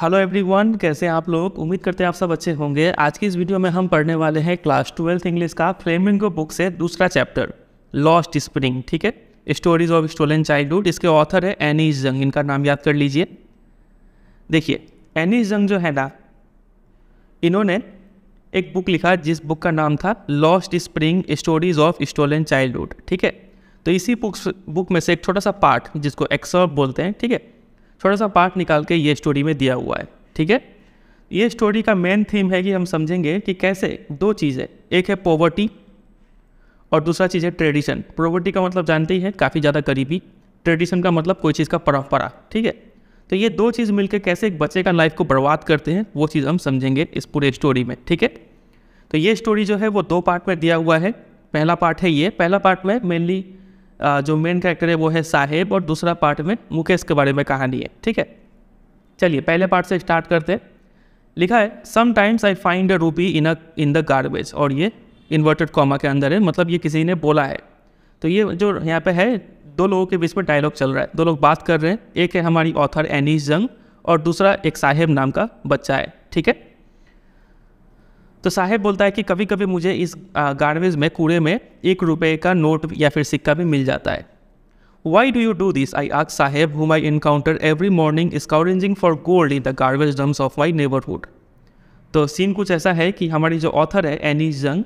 Hello everyone कैसे आप लोग उम्मीद करते हैं आप सब अच्छे होंगे आज की इस वीडियो में हम पढ़ने वाले हैं क्लास ट्वेल्थ इंग्लिश का फ्लेमिंगो बुक से दूसरा चैप्टर लॉस्ट स्प्रिंग ठीक है स्टोरीज ऑफ स्टोलन चाइल्डहुड इसके ऑथर है एनी जंग इनका नाम याद कर लीजिए देखिए एनी जंग जो है ना इन्होंने एक बुक लिखा जिस बुक का नाम था lost spring stories of stolen childhood ठीक है तो इसी बुक बुक में से एक छोटा सा पार्ट जिसको एक्सर्व बोलते हैं ठीक है छोटा सा पार्ट निकाल के ये स्टोरी में दिया हुआ है ठीक है ये स्टोरी का मेन थीम है कि हम समझेंगे कि कैसे दो चीज़ें एक है पॉवर्टी और दूसरा चीज़ है ट्रेडिशन पॉवर्टी का मतलब जानते ही है काफ़ी ज़्यादा गरीबी ट्रेडिशन का मतलब कोई चीज़ का परंपरा ठीक है तो ये दो चीज़ मिलकर कैसे एक बच्चे का लाइफ को बर्बाद करते हैं वो चीज़ हम समझेंगे इस पूरे स्टोरी में ठीक है तो ये स्टोरी जो है वो दो पार्ट में दिया हुआ है पहला पार्ट है ये पहला पार्ट में मेनली जो मेन कैरेक्टर है वो है साहेब और दूसरा पार्ट में मुकेश के बारे में कहानी है ठीक है चलिए पहले पार्ट से स्टार्ट करते हैं लिखा है समटाइम्स आई फाइंड अ रूपी इन अ इन द गार्बेज और ये इन्वर्टेड कॉमा के अंदर है मतलब ये किसी ने बोला है तो ये जो यहाँ पे है दो लोगों के बीच में डायलॉग चल रहा है दो लोग बात कर रहे हैं एक है हमारी ऑथर एनीस जंग और दूसरा एक साहेब नाम का बच्चा है ठीक है तो साहेब बोलता है कि कभी कभी मुझे इस गार्बेज में कूड़े में एक रुपये का नोट या फिर सिक्का भी मिल जाता है why do you do this I ask Saheb who my encounter every morning scrounging for gold in the garbage dumps of my neighbourhood तो सीन कुछ ऐसा है कि हमारी जो ऑथर है एनी जंग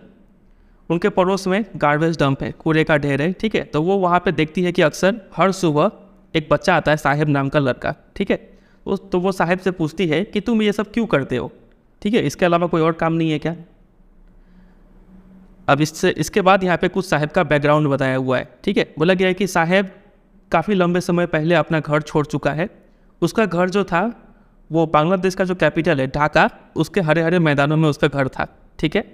उनके पड़ोस में गार्बेज डंप है कूड़े का ढेर है ठीक है तो वो वहाँ पे देखती है कि अक्सर हर सुबह एक बच्चा आता है साहेब नाम का लड़का ठीक है तो वो साहेब से पूछती है कि तुम ये सब क्यों करते हो ठीक है इसके अलावा कोई और काम नहीं है क्या अब इससे इसके बाद यहाँ पे कुछ साहेब का बैकग्राउंड बताया हुआ है ठीक है बोला गया है कि साहेब काफ़ी लंबे समय पहले अपना घर छोड़ चुका है उसका घर जो था वो बांग्लादेश का जो कैपिटल है ढाका उसके हरे हरे मैदानों में उसका घर था ठीक है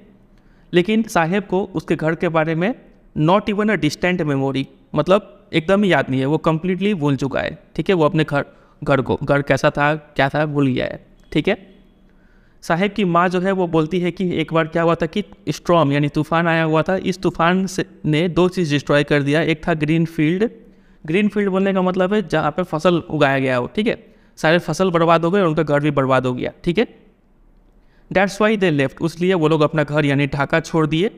लेकिन साहेब को उसके घर के बारे में not even a distant memory मतलब एकदम ही याद नहीं है वो कम्प्लीटली भूल चुका है ठीक है वो अपने घर घर को घर कैसा था क्या था भूल गया है ठीक है साहेब की माँ जो है वो बोलती है कि एक बार क्या हुआ था कि स्ट्रॉम यानी तूफान आया हुआ था इस तूफान से ने दो चीज़ डिस्ट्रॉय कर दिया एक था ग्रीन फील्ड ग्रीन फील्ड बोलने का मतलब है जहाँ पे फसल उगाया गया हो ठीक है सारे फसल बर्बाद हो गए और उनका घर भी बर्बाद हो गया ठीक है डैट्स वाई दे लेफ्ट उसलिए वो लोग अपना घर यानी ढाका छोड़ दिए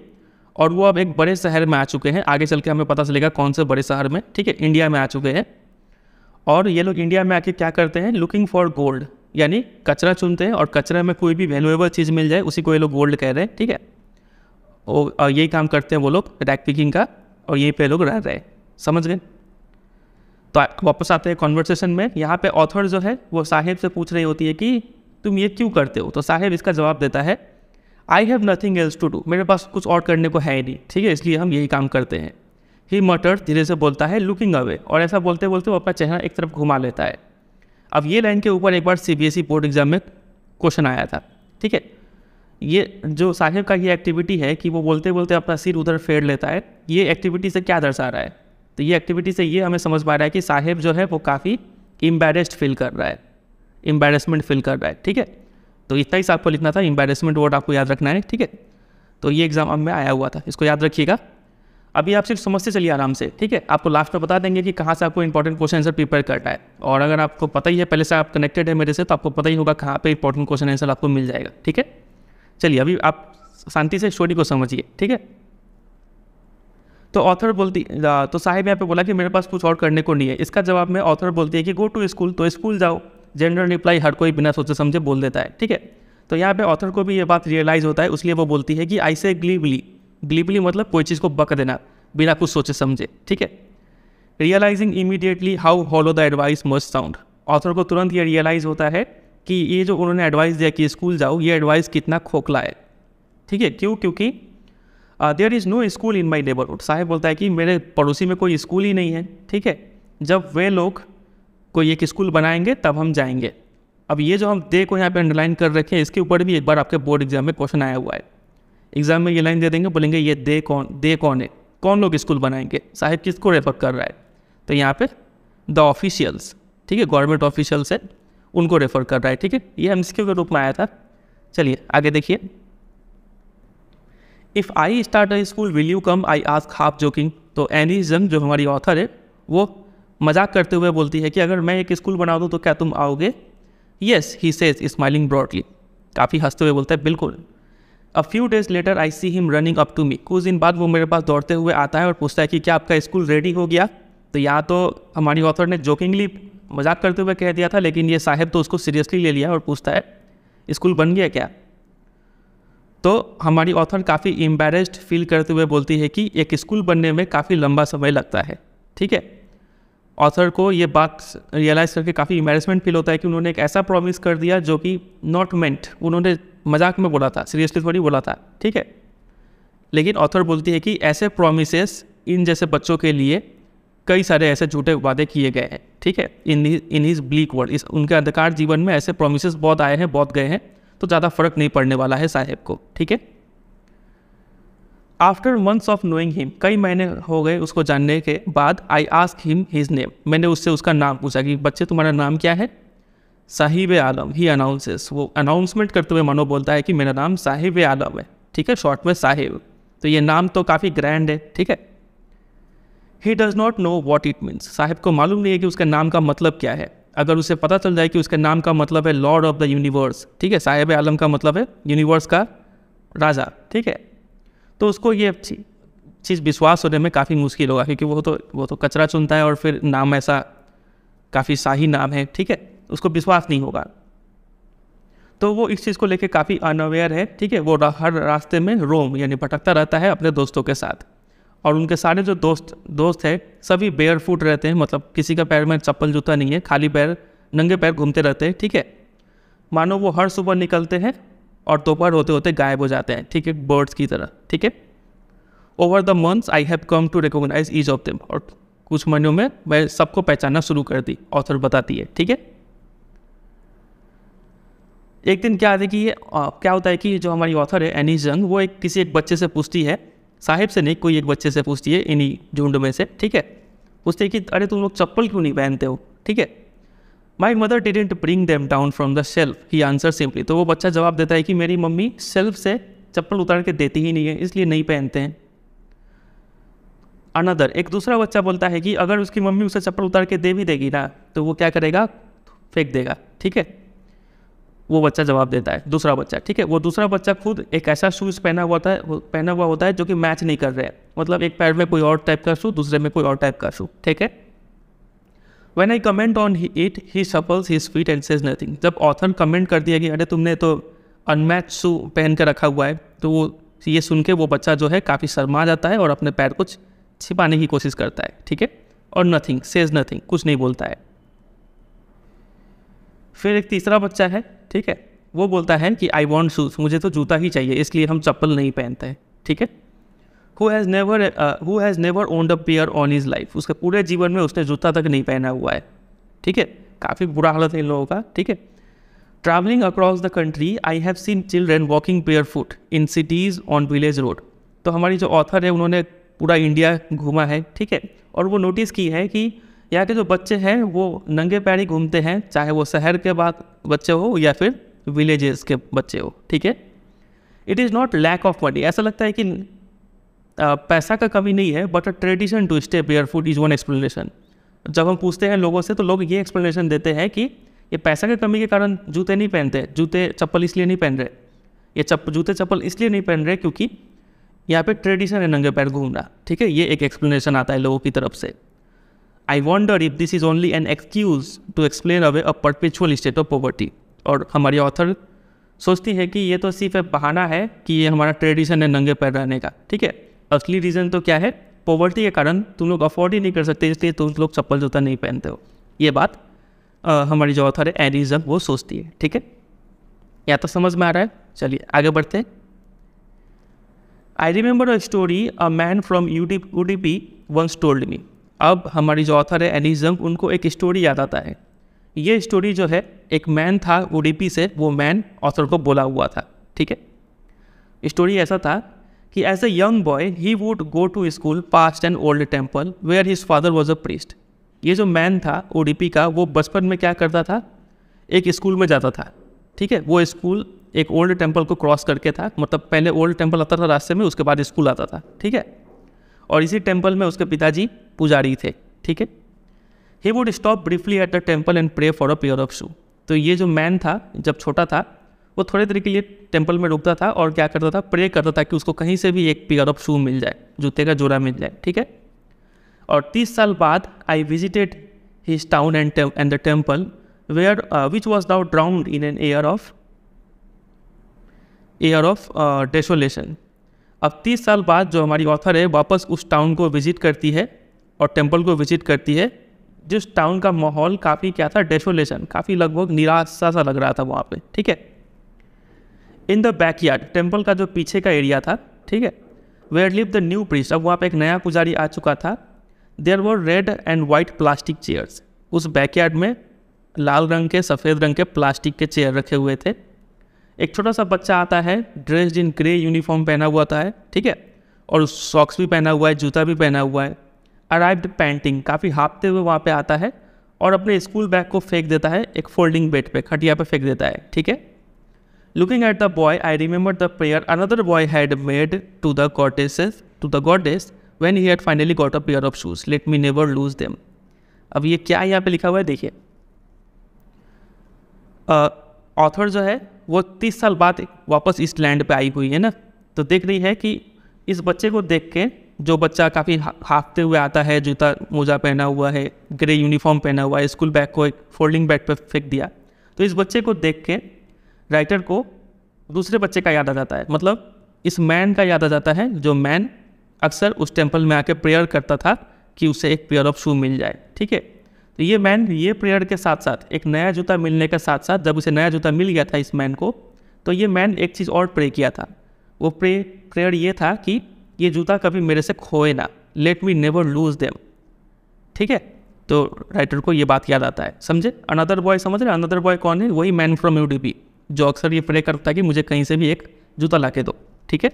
और वो अब एक बड़े शहर में आ चुके हैं आगे चल के हमें पता चलेगा कौन से बड़े शहर में ठीक है इंडिया में आ चुके हैं और ये लोग इंडिया में आके क्या करते हैं लुकिंग फॉर गोल्ड यानी कचरा चुनते हैं और कचरा में कोई भी वैल्यूएबल चीज़ मिल जाए उसी को ये लोग गोल्ड कह रहे हैं ठीक है और यही काम करते हैं वो लोग रैक पिकिंग का और यहीं पे लोग रह रहे हैं समझ गए तो वापस आते हैं कॉन्वर्सेशन में यहाँ पे ऑथर जो है वो साहिब से पूछ रही होती है कि तुम ये क्यों करते हो तो साहेब इसका जवाब देता है I have nothing else to do मेरे पास कुछ और करने को है ही नहीं ठीक है इसलिए हम यही काम करते हैं ही मटर धीरे से बोलता है लुकिंग अवे और ऐसा बोलते बोलते वो अपना चेहरा एक तरफ घुमा लेता है अब ये लाइन के ऊपर एक बार ई बोर्ड एग्जाम में क्वेश्चन आया था ठीक है ये जो साहिब का ये एक्टिविटी है कि वो बोलते बोलते अपना सिर उधर फेर लेता है ये एक्टिविटी से क्या दर्शा रहा है तो ये एक्टिविटी से ये हमें समझ पा रहा है कि साहिब जो है वो काफ़ी इम्बेरेस्ड फील कर रहा है एम्बेरसमेंट फील कर रहा है ठीक है तो इतना ही साहब को लिखना था एम्बेरसमेंट वर्ड आपको याद रखना है ठीक है तो ये एग्ज़ाम अब में आया हुआ था इसको याद रखिएगा अभी आप सिर्फ समझते चलिए आराम से ठीक है आपको लास्ट में बता देंगे कि कहाँ से आपको इंपॉर्टेंट क्वेश्चन आंसर प्रिपेयर करना है और अगर आपको पता ही है पहले से आप कनेक्टेड है मेरे से तो आपको पता ही होगा कहाँ पर इंपॉर्टेंट क्वेश्चन आंसर आपको मिल जाएगा ठीक है चलिए अभी आप शांति से स्टोरी को समझिए ठीक है तो ऑथर बोलती तो साहिब यहाँ पे बोला कि मेरे पास कुछ और करने को नहीं है इसका जवाब में ऑथर बोलती है कि गो टू स्कूल तो स्कूल जाओ जनरल रिप्लाई हर कोई बिना सोचे समझे बोल देता है ठीक है तो यहाँ पे ऑथर को भी ये बात रियलाइज़ होता है उसलिए वो बोलती है कि आई से ग्ली बिली ग्लीपली मतलब कोई चीज़ को बक देना बिना कुछ सोचे समझे ठीक है realising immediately how hollow the advice must sound author को तुरंत ये रियलाइज होता है कि ये जो उन्होंने एडवाइस दिया कि स्कूल जाओ ये एडवाइस कितना खोखला है ठीक है क्यों क्योंकि there is no school in my neighbourhood Saheb बोलता है कि मेरे पड़ोसी में कोई स्कूल ही नहीं है ठीक है जब वे लोग कोई एक स्कूल बनाएंगे तब हम जाएंगे अब ये जो हम दे को यहाँ पे अंडरलाइन कर रखे हैं इसके ऊपर भी एक बार आपके बोर्ड एग्जाम में क्वेश्चन आया हुआ है एग्जाम में ये लाइन दे देंगे बोलेंगे ये दे कौन दे कौन है कौन लोग स्कूल बनाएंगे साहिब किसको रेफर कर रहा है तो यहाँ पर द ऑफिशियल्स ठीक है गवर्नमेंट ऑफिशियल्स है उनको रेफर कर रहा है ठीक है ये एम के रूप में आया था चलिए आगे देखिए if I start a school will you come I ask half jokingly तो एनी जन जो हमारी ऑथर है वो मजाक करते हुए बोलती है कि अगर मैं एक स्कूल बना दूँ तो क्या तुम आओगे yes he says smiling broadly काफ़ी हंसते हुए बोलता है बिल्कुल a few days later I see him running up to me कुछ दिन बाद वो मेरे पास दौड़ते हुए आता है और पूछता है कि क्या आपका स्कूल रेडी हो गया तो यहाँ तो हमारी ऑथर ने जोकिंगली मजाक करते हुए कह दिया था लेकिन ये साहब तो उसको सीरियसली ले लिया और पूछता है स्कूल बन गया क्या तो हमारी ऑथर काफ़ी एम्बेरेस्ड फील करते हुए बोलती है कि एक स्कूल बनने में काफ़ी लंबा समय लगता है ठीक है ऑथर को ये बात रियलाइज़ करके काफ़ी एम्बेरसमेंट फील होता है कि उन्होंने एक ऐसा प्रॉमिस कर दिया जो कि नॉट मेंट उन्होंने मजाक में बोला था सीरियसली थोड़ी बोला था ठीक है लेकिन ऑथर बोलती है कि ऐसे प्रोमिस इन जैसे बच्चों के लिए कई सारे ऐसे झूठे वादे किए गए हैं ठीक है in in his bleak world is उनके अंधकार जीवन में ऐसे प्रोमिस बहुत आए हैं बहुत गए हैं तो ज़्यादा फर्क नहीं पड़ने वाला है साहेब को ठीक है after months of knowing him कई महीने हो गए उसको जानने के बाद I ask him his name मैंने उससे उसका नाम पूछा कि बच्चे तुम्हारा नाम क्या है साहिब आलम ही अनाउंसेस वो अनाउंसमेंट करते हुए मनो बोलता है कि मेरा नाम साहिब आलम है ठीक है शॉर्ट में साहिब तो ये नाम तो काफ़ी ग्रैंड है ठीक है he does not know what it means Sahib को मालूम नहीं है कि उसके नाम का मतलब क्या है अगर उसे पता चल जाए कि उसके नाम का मतलब है लॉर्ड ऑफ द यूनिवर्स ठीक है साहिब आलम का मतलब है यूनिवर्स का राजा ठीक है तो उसको ये चीज़ विश्वास होने में काफ़ी मुश्किल होगा क्योंकि वो तो वो तो कचरा चुनता है और फिर नाम ऐसा काफ़ी शाही नाम है ठीक है उसको विश्वास नहीं होगा तो वो इस चीज़ को लेके काफ़ी अनअवेयर है ठीक है वो हर रास्ते में रोम यानी भटकता रहता है अपने दोस्तों के साथ और उनके सारे जो दोस्त दोस्त है सभी बेयर फूट रहते हैं मतलब किसी का पैर में चप्पल जूता नहीं है खाली पैर नंगे पैर घूमते रहते हैं ठीक है मानो वो हर सुबह निकलते हैं और दोपहर होते होते गायब हो जाते हैं ठीक है बर्ड्स की तरह ठीक है over the months I have come to recognise each of them और कुछ महीनों में मैं सबको पहचानना शुरू कर दी ऑथर बताती है ठीक है एक दिन क्या है कि ये क्या होता है कि जो हमारी ऑथर है एनी जंग वो एक किसी एक बच्चे से पूछती है साहिब से नहीं कोई एक बच्चे से पूछती है इन्हीं झुंड में से ठीक है पूछती है कि अरे तुम लोग चप्पल क्यों नहीं पहनते हो ठीक है my mother didn't bring them down from the shelf he answers simply तो वो बच्चा जवाब देता है कि मेरी मम्मी सेल्फ से चप्पल उतार के देती ही नहीं है इसलिए नहीं पहनते हैं अनदर एक दूसरा बच्चा बोलता है कि अगर उसकी मम्मी उसे चप्पल उतार के दे भी देगी ना तो वो क्या करेगा फेंक देगा ठीक है वो बच्चा जवाब देता है दूसरा बच्चा ठीक है वो दूसरा बच्चा खुद एक ऐसा शूज़ पहना हुआ है पहना हुआ होता है जो कि मैच नहीं कर रहे हैं मतलब एक पैर में कोई और टाइप का शू दूसरे में कोई और टाइप का शू ठीक है when I comment on it he shuffles his feet and says nothing जब ऑथर कमेंट कर दिया कि अरे तुमने तो अनमैच शू पहन कर रखा हुआ है तो वो ये सुन के वो बच्चा जो है काफ़ी शर्मा जाता है और अपने पैर को छिपाने की कोशिश करता है ठीक है और नथिंग सेज नथिंग कुछ नहीं बोलता है फिर एक तीसरा बच्चा है ठीक है वो बोलता है कि आई वॉन्ट शूज़ मुझे तो जूता ही चाहिए इसलिए हम चप्पल नहीं पहनते हैं ठीक है who has never who has never owned a pair on his life उसके पूरे जीवन में उसने जूता तक नहीं पहना हुआ है ठीक है काफ़ी बुरा हालत है इन लोगों का ठीक है travelling across the country I have seen children walking barefoot in cities on village road तो हमारी जो ऑथर है उन्होंने पूरा इंडिया घूमा है ठीक है और वो नोटिस की है कि यहाँ के जो बच्चे हैं वो नंगे पैर ही घूमते हैं चाहे वो शहर के बाद बच्चे हो या फिर विलेजेस के बच्चे हो ठीक है it is not lack of money ऐसा लगता है कि आ, पैसा का कमी नहीं है but a tradition to stay barefoot is one explanation जब हम पूछते हैं लोगों से तो लोग ये एक्सप्लेनेशन देते हैं कि ये पैसा की कमी के कारण जूते नहीं पहनते जूते चप्पल इसलिए नहीं पहन रहे ये चप जूते चप्पल इसलिए नहीं पहन रहे क्योंकि यहाँ पे ट्रेडिशन है नंगे पैर घूमना ठीक है ये एक एक्सप्लेनेशन आता है लोगों की तरफ से I wonder if this is only an excuse to explain away a perpetual state of poverty और हमारी ऑथर सोचती है कि ये तो सिर्फ एक बहाना है कि ये हमारा ट्रेडिशन है नंगे पैर रहने का ठीक है असली रीज़न तो क्या है पॉवर्टी के कारण तुम लोग अफोर्ड ही नहीं कर सकते इसलिए तुम लोग चप्पल जूता नहीं पहनते हो ये बात आ, हमारी जो ऑथर है एरिजम वो सोचती है ठीक है या तो समझ में आ रहा है चलिए आगे बढ़ते हैं I remember a story a man from Udupi once told me अब हमारी जो ऑथर है एनी जंग उनको एक स्टोरी याद आता है ये स्टोरी जो है एक मैन था ओडीपी से वो मैन ऑथर को बोला हुआ था ठीक है स्टोरी ऐसा था कि as a young boy he would go to school past and old temple where his father was a priest ये जो मैन था ओ का वो बचपन में क्या करता था एक स्कूल में जाता था ठीक है वो स्कूल एक ओल्ड टेम्पल को क्रॉस करके था मतलब पहले ओल्ड टेम्पल आता था रास्ते में उसके बाद स्कूल आता था ठीक है और इसी टेम्पल में उसके पिताजी पुजारी थे ठीक है he would stop briefly at the temple and pray for a pair of shoe तो ये जो मैन था जब छोटा था वो थोड़ी देर के लिए टेम्पल में रुकता था और क्या करता था प्रे करता था कि उसको कहीं से भी एक पेयर ऑफ शू मिल जाए जूते का जोड़ा मिल जाए ठीक है और तीस साल बाद I visited his town and and the temple where which was now drowned in an air of air of desolation अब तीस साल बाद जो हमारी ऑथर है वापस उस टाउन को विजिट करती है और टेम्पल को विजिट करती है जिस टाउन का माहौल काफ़ी क्या था डेसोलेशन काफ़ी लगभग निराशा सा लग रहा था वहाँ पे ठीक है in the back yard temple का जो पीछे का एरिया था ठीक है where live the new priest अब वहाँ पे एक नया पुजारी आ चुका था there were red and white plastic chairs उस बैकयार्ड में लाल रंग के सफ़ेद रंग के प्लास्टिक के चेयर रखे हुए थे एक छोटा सा बच्चा आता है ड्रेस्ड इन ग्रे यूनिफॉर्म पहना हुआ था है ठीक है और सॉक्स भी पहना हुआ है जूता भी पहना हुआ है अराइव्ड पेंटिंग काफ़ी हाँपते हुए वहाँ पे आता है और अपने स्कूल बैग को फेंक देता है एक फोल्डिंग बेड पे खटिया पे फेंक देता है ठीक है looking at the boy I remember the prayer another boy had made to the goddess to the goddess when he had finally got a pair of shoes let me never lose them अब ये क्या यहाँ पे लिखा हुआ है देखिए author uh, जो है वो तीस साल बाद वापस इस लैंड पे आई हुई है ना तो देख रही है कि इस बच्चे को देख के जो बच्चा काफ़ी हाँफते हुए आता है जूता मोजा पहना हुआ है ग्रे यूनिफॉर्म पहना हुआ है स्कूल बैग को एक फोल्डिंग बैग पर फेंक दिया तो इस बच्चे को देख के राइटर को दूसरे बच्चे का याद आ जाता है मतलब इस मैन का याद आ जाता है जो मैन अक्सर उस टेम्पल में आके प्रेयर करता था कि उसे एक पेयर ऑफ शू मिल जाए ठीक है तो ये मैन ये प्रेयर के साथ साथ एक नया जूता मिलने के साथ साथ जब उसे नया जूता मिल गया था इस मैन को तो ये मैन एक चीज़ और प्रे किया था वो प्रे प्रेयर ये था कि ये जूता कभी मेरे से खोए ना let me never lose them ठीक है तो राइटर को ये बात याद आता है समझे अनदर बॉय समझ रहे अनदर बॉय कौन है वही मैन फ्रॉम यू जो अक्सर ये प्रे करता है कि मुझे कहीं से भी एक जूता ला के दो ठीक है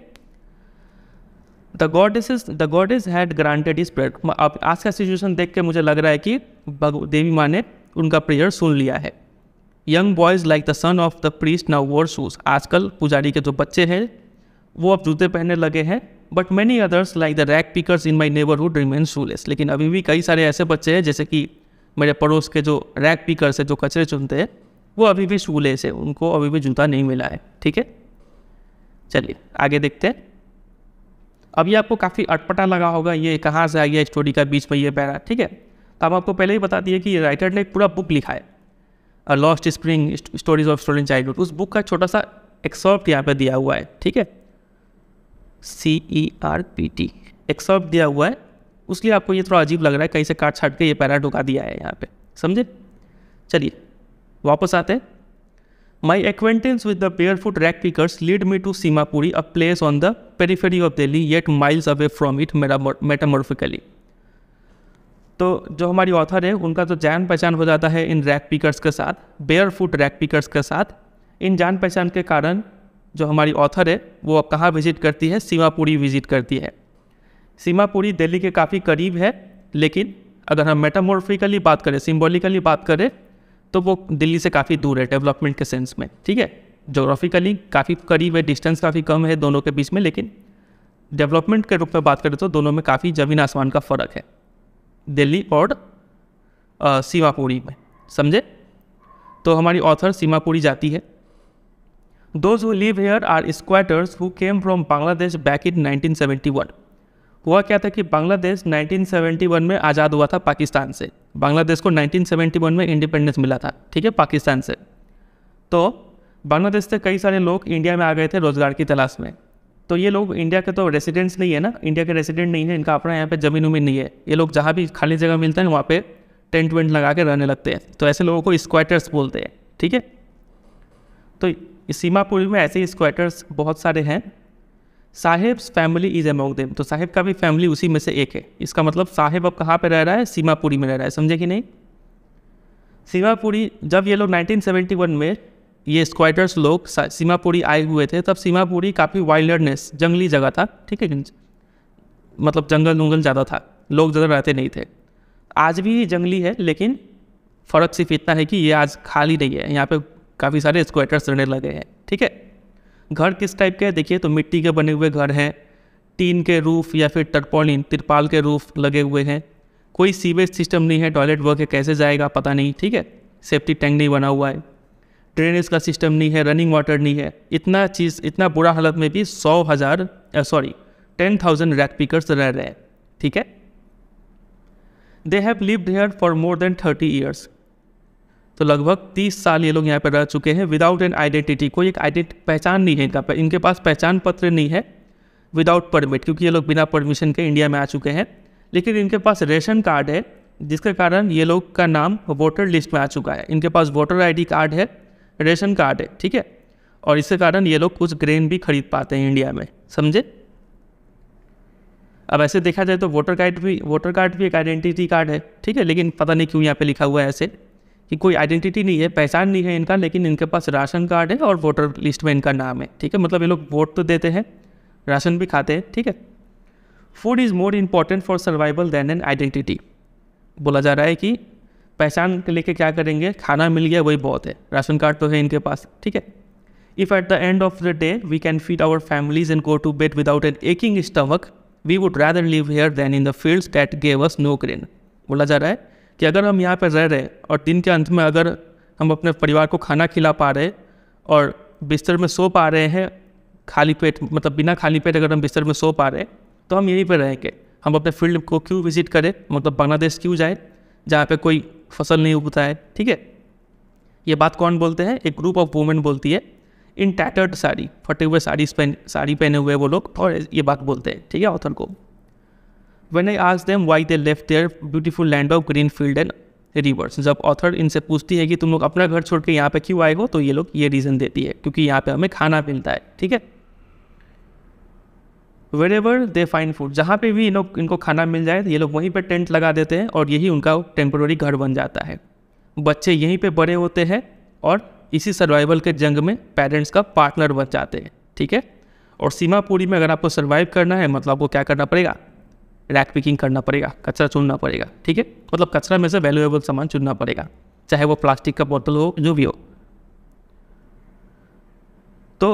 the goddesses the goddess had granted his prayer अब आज का सिचुएशन देख के मुझे लग रहा है कि देवी माँ ने उनका प्रेयर सुन लिया है young boys like the son of the priest now wear shoes आजकल पुजारी के जो बच्चे हैं वो अब जूते पहनने लगे हैं but many others like the rag pickers in my neighbourhood remain shoeless लेकिन अभी भी कई सारे ऐसे बच्चे हैं जैसे कि मेरे पड़ोस के जो रैक पिकर्स है जो कचरे चुनते हैं वो अभी भी शूलेस है उनको अभी भी जूता नहीं मिला है ठीक है चलिए आगे देखते हैं अभी आपको काफ़ी अटपटा लगा होगा ये कहाँ से आ गया स्टोरी का बीच में ये पैरा ठीक है तो आप आपको पहले ही बता दिए कि राइटर ने पूरा बुक लिखा है lost spring stories of story child उस बुक का छोटा सा एक्सॉप्ट यहाँ पर दिया हुआ है ठीक है C E R P T excerpt दिया हुआ है उसलिए आपको ये थोड़ा अजीब लग रहा है कहीं से काट छाट के ये पैरा ढुका दिया है यहाँ पे समझे चलिए वापस आते हैं My acquaintance with the barefoot rag pickers led me to Simapuri, a place on the periphery of Delhi, yet miles away from it metamorphically. तो जो हमारी ऑथर है उनका तो जान पहचान हो जाता है इन रैक पिकर्स के साथ बेयर फुट रैक पिकर्स के साथ इन जान पहचान के कारण जो हमारी ऑथर है वो अब कहाँ विजिट करती है सीमापुरी विजिट करती है सीमापुरी दिल्ली के काफ़ी करीब है लेकिन अगर हम मेटामोर्फिकली बात करें सिम्बोलिकली बात करें तो वो दिल्ली से काफ़ी दूर है डेवलपमेंट के सेंस में ठीक है जोग्राफिकली काफ़ी करीब है डिस्टेंस काफ़ी कम है दोनों के बीच में लेकिन डेवलपमेंट के रूप में बात करें तो दोनों में काफ़ी जमीन आसमान का फ़र्क है दिल्ली और सीमापुरी में समझे तो हमारी ऑथर सीमापुरी जाती है those who live here are squatters who came from Bangladesh back in 1971 हुआ क्या था कि बांग्लादेश 1971 में आज़ाद हुआ था पाकिस्तान से बांग्लादेश को 1971 में इंडिपेंडेंस मिला था ठीक है पाकिस्तान से तो बांग्लादेश से कई सारे लोग इंडिया में आ गए थे रोज़गार की तलाश में तो ये लोग इंडिया के तो रेसिडेंट्स नहीं है ना इंडिया के रेसिडेंट नहीं है इनका अपना यहाँ पे जमीन उमीन नहीं है ये लोग जहाँ भी खाली जगह मिलते हैं वहाँ पे टेंट वेंट लगा के रहने लगते हैं तो ऐसे लोगों को स्क्वाटर्स बोलते हैं ठीक है तो सीमापुरी में ऐसे स्क्वाटर्स बहुत सारे हैं Saheb's family is among them तो साहेब का भी फैमिली उसी में से एक है इसका मतलब साहेब अब कहाँ पर रह रहा है सीमापुरी में रह रहा है समझे कि नहीं सीमापुरी जब ये लोग 1971 में ये स्क्वाइटर्स लोग सीमापुरी आए हुए थे तब सीमापुरी काफ़ी वाइल्डनेस जंगली जगह था ठीक है मतलब जंगल वंगल ज़्यादा था लोग ज़्यादा रहते नहीं थे आज भी जंगली है लेकिन फ़र्क सिर्फ इतना है कि ये आज खाली नहीं है यहाँ पर काफ़ी सारे स्क्वाइटर्स रहने लगे हैं ठीक है घर किस टाइप के हैं देखिए तो मिट्टी के बने हुए घर हैं टीन के रूफ़ या फिर टर्पोलिन तिरपाल के रूफ़ लगे हुए हैं कोई सीवेज सिस्टम नहीं है टॉयलेट वर्क कैसे जाएगा पता नहीं ठीक है सेफ्टी टैंक नहीं बना हुआ है ड्रेनेज का सिस्टम नहीं है रनिंग वाटर नहीं है इतना चीज़ इतना बुरा हालत में भी सौ हज़ार sorry ten thousand rag pickers रह रहे हैं ठीक है they have lived here for more than thirty years तो लगभग 30 साल ये लोग यहाँ पर रह चुके हैं विदाउट एन आइडेंटिटी कोई एक आइडेंट पहचान नहीं है इनका इनके पास पहचान पत्र नहीं है विदाउट परमिट क्योंकि ये लोग बिना परमिशन के इंडिया में आ चुके हैं लेकिन इनके पास रेशन कार्ड है जिसके कारण ये लोग का नाम वोटर लिस्ट में आ चुका है इनके पास वोटर आई कार्ड है रेशन कार्ड है ठीक है और इसके कारण ये लोग कुछ ग्रेन भी खरीद पाते हैं इंडिया में समझे अब ऐसे देखा जाए तो वोटर कार्ड भी वोटर कार्ड भी एक आइडेंटिटी कार्ड है ठीक है लेकिन पता नहीं क्यों यहाँ पे लिखा हुआ है ऐसे कि कोई आइडेंटिटी नहीं है पहचान नहीं है इनका लेकिन इनके पास राशन कार्ड है और वोटर लिस्ट में इनका नाम है ठीक है मतलब ये लोग वोट तो देते हैं राशन भी खाते हैं ठीक है food is more important for survival than an identity बोला जा रहा है कि पहचान के लेके क्या करेंगे खाना मिल गया वही बहुत है राशन कार्ड तो है इनके पास ठीक है if at the end of the day we can feed our families and go to bed without an aching stomach we would rather live here than in the field that gave us no grain बोला जा रहा है कि अगर हम यहाँ पर रह रहे और दिन के अंत में अगर हम अपने परिवार को खाना खिला पा रहे और बिस्तर में सो पा रहे हैं खाली पेट मतलब बिना खाली पेट अगर हम बिस्तर में सो पा रहे तो हम यहीं पर रहेंगे हम अपने फील्ड को क्यों विजिट करें मतलब बांग्लादेश क्यों जाए जहाँ पे कोई फसल नहीं उगता है ठीक है ये बात कौन बोलते हैं एक ग्रुप ऑफ वुमेन बोलती है इन टैटर्ड साड़ी फटे हुए साड़ी साड़ी पहने हुए वो लोग और ये बात बोलते हैं ठीक है ऑथर को when I asked them why they left their beautiful land of green field and rivers जब ऑथर इनसे पूछती है कि तुम लोग अपना घर छोड़ के यहाँ पे क्यों आए हो तो ये लोग ये रीज़न देती है क्योंकि यहाँ पे हमें खाना मिलता है ठीक है wherever they find food जहाँ पे भी इन लोग इनको खाना मिल जाए तो ये लोग वहीं पे टेंट लगा देते हैं और यही उनका टेम्पोरी घर बन जाता है बच्चे यहीं पे बड़े होते हैं और इसी सर्वाइवल के जंग में पेरेंट्स का पार्टनर बन जाते हैं ठीक है और सीमापुरी में अगर आपको सर्वाइव करना है मतलब आपको क्या करना पड़ेगा रैक पिकिंग करना पड़ेगा कचरा चुनना पड़ेगा ठीक है मतलब कचरा में से वैल्यूएबल सामान चुनना पड़ेगा चाहे वो प्लास्टिक का बोतल हो जो भी हो तो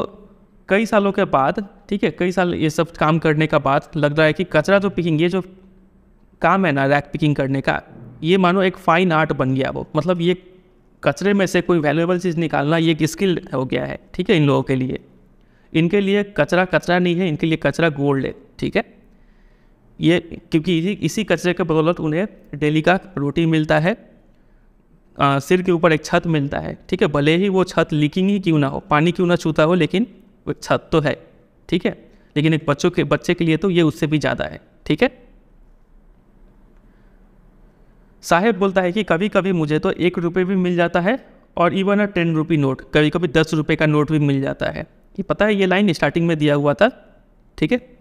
कई सालों के बाद ठीक है कई साल ये सब काम करने का बाद लग रहा है कि कचरा जो तो पिकिंग ये जो काम है ना रैक पिकिंग करने का ये मानो एक फाइन आर्ट बन गया वो मतलब ये कचरे में से कोई वैल्यूएबल चीज़ निकालना ये एक स्किल हो गया है ठीक है इन लोगों के लिए इनके लिए कचरा कचरा नहीं है इनके लिए कचरा गोल्ड है ठीक है ये क्योंकि इसी इसी कचरे के बदौलत उन्हें डेली का रोटी मिलता है आ, सिर के ऊपर एक छत मिलता है ठीक है भले ही वो छत लीकिंग ही क्यों ना हो पानी क्यों ना छूता हो लेकिन वो छत तो है ठीक है लेकिन एक बच्चों के बच्चे के लिए तो ये उससे भी ज़्यादा है ठीक है साहेब बोलता है कि कभी कभी मुझे तो एक रुपये भी मिल जाता है और even a ten rupee note कभी कभी दस रुपये का नोट भी मिल जाता है ये पता है ये लाइन स्टार्टिंग में दिया हुआ था ठीक है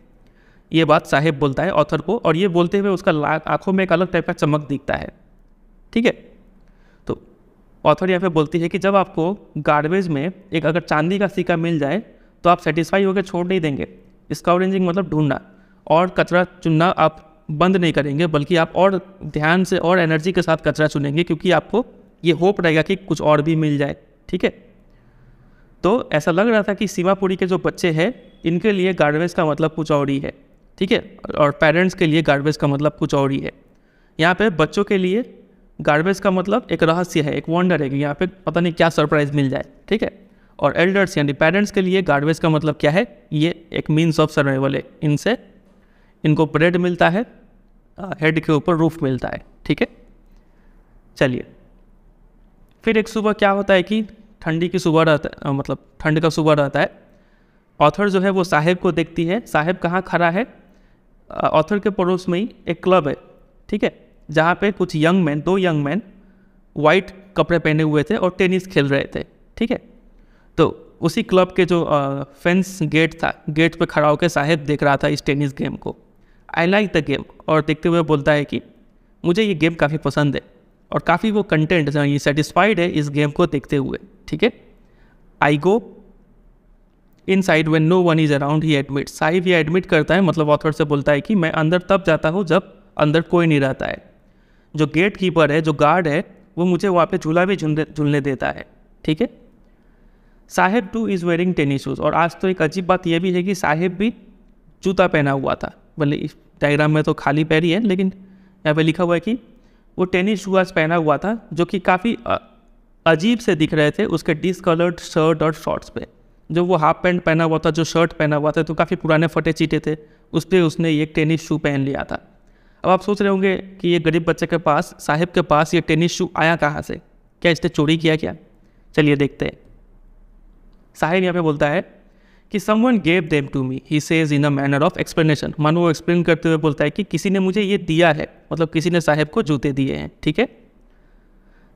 ये बात साहेब बोलता है ऑथर को और ये बोलते हुए उसका आंखों में एक अलग टाइप का चमक दिखता है ठीक है तो ऑथर यहाँ पे बोलती है कि जब आपको गार्बेज में एक अगर चांदी का सिक्का मिल जाए तो आप सेटिस्फाई होकर छोड़ नहीं देंगे स्काउरेंजिंग मतलब ढूंढना और कचरा चुनना आप बंद नहीं करेंगे बल्कि आप और ध्यान से और एनर्जी के साथ कचरा चुनेंगे क्योंकि आपको ये होप रहेगा कि कुछ और भी मिल जाए ठीक है तो ऐसा लग रहा था कि सीमापुरी के जो बच्चे हैं इनके लिए गार्बेज का मतलब कुछ और ही है ठीक है और पेरेंट्स के लिए गार्बेज का मतलब कुछ और ही है यहाँ पे बच्चों के लिए गार्बेज का मतलब एक रहस्य है एक वंडर है कि यहाँ पे पता नहीं क्या सरप्राइज मिल जाए ठीक है और एल्डर्स यानी पेरेंट्स के लिए गार्बेज का मतलब क्या है ये एक मीन्स ऑफ सर्वाइवल है इनसे इनको ब्रेड मिलता है हेड के ऊपर रूफ मिलता है ठीक है चलिए फिर एक सुबह क्या होता है कि ठंडी की सुबह रहता है मतलब ठंड का सुबह रहता है ऑथर जो है वो साहेब को देखती है साहेब कहाँ खड़ा है ऑथर के पड़ोस में ही एक क्लब है ठीक है जहाँ पे कुछ यंग मैन दो यंग मैन वाइट कपड़े पहने हुए थे और टेनिस खेल रहे थे ठीक है तो उसी क्लब के जो आ, फेंस गेट था गेट पे खड़ा होकर साहेब देख रहा था इस टेनिस गेम को आई लाइक द गेम और देखते हुए बोलता है कि मुझे ये गेम काफ़ी पसंद है और काफ़ी वो कंटेंट सेटिस्फाइड है इस गेम को देखते हुए ठीक है I go inside when no one is around he admits Sahib ये एडमिट करता है मतलब ऑथर से बोलता है कि मैं अंदर तब जाता हूँ जब अंदर कोई नहीं रहता है जो गेट कीपर है जो गार्ड है वो मुझे वहाँ पे झूला भी झूलने देता है ठीक है Saheb too is wearing tennis shoes और आज तो एक अजीब बात यह भी है कि साहेब भी जूता पहना हुआ था भले इस डायग्राम में तो खाली पैर ही है लेकिन यहाँ पे लिखा हुआ है कि वो टेनिस शूज़ पहना हुआ था जो कि काफ़ी अजीब से दिख रहे थे उसके डिसकलर्ड शर्ट और शॉर्ट्स पे जो वो हाफ पैंट पहना हुआ था जो शर्ट पहना हुआ था तो काफ़ी पुराने फटे चीटे थे उस पर उसने ये टेनिस शू पहन लिया था अब आप सोच रहे होंगे कि ये गरीब बच्चे के पास साहिब के पास ये टेनिस शू आया कहाँ से क्या इसने चोरी किया क्या चलिए देखते हैं साहिब यहाँ पे बोलता है कि someone gave them to me he says in a manner of explanation मानो वो एक्सप्लेन करते हुए बोलता है कि किसी ने मुझे ये दिया है मतलब किसी ने साहिब को जूते दिए हैं ठीक है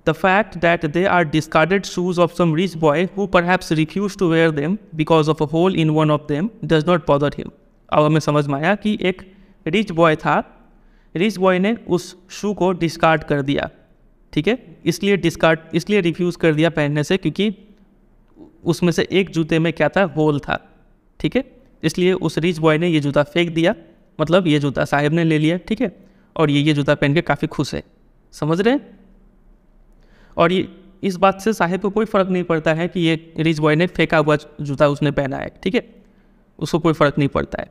the fact that they are discarded shoes of some rich boy who perhaps refused to wear them because of a hole in one of them does not bother him. अब हमें समझ में आया कि एक रिच बॉय था rich boy ने उस शू को डिस्कार्ड कर दिया ठीक है इसलिए डिस्कार्ड इसलिए रिफ्यूज़ कर दिया पहनने से क्योंकि उसमें से एक जूते में क्या था होल था ठीक है इसलिए उस रिच बॉय ने ये जूता फेंक दिया मतलब ये जूता साहिब ने ले लिया ठीक है और ये ये जूता पहन के काफ़ी खुश है समझ रहे हैं और ये इस बात से साहिब को कोई फ़र्क नहीं पड़ता है कि ये रिच बॉय ने फेंका हुआ जूता उसने पहना है ठीक है उसको कोई फ़र्क नहीं पड़ता है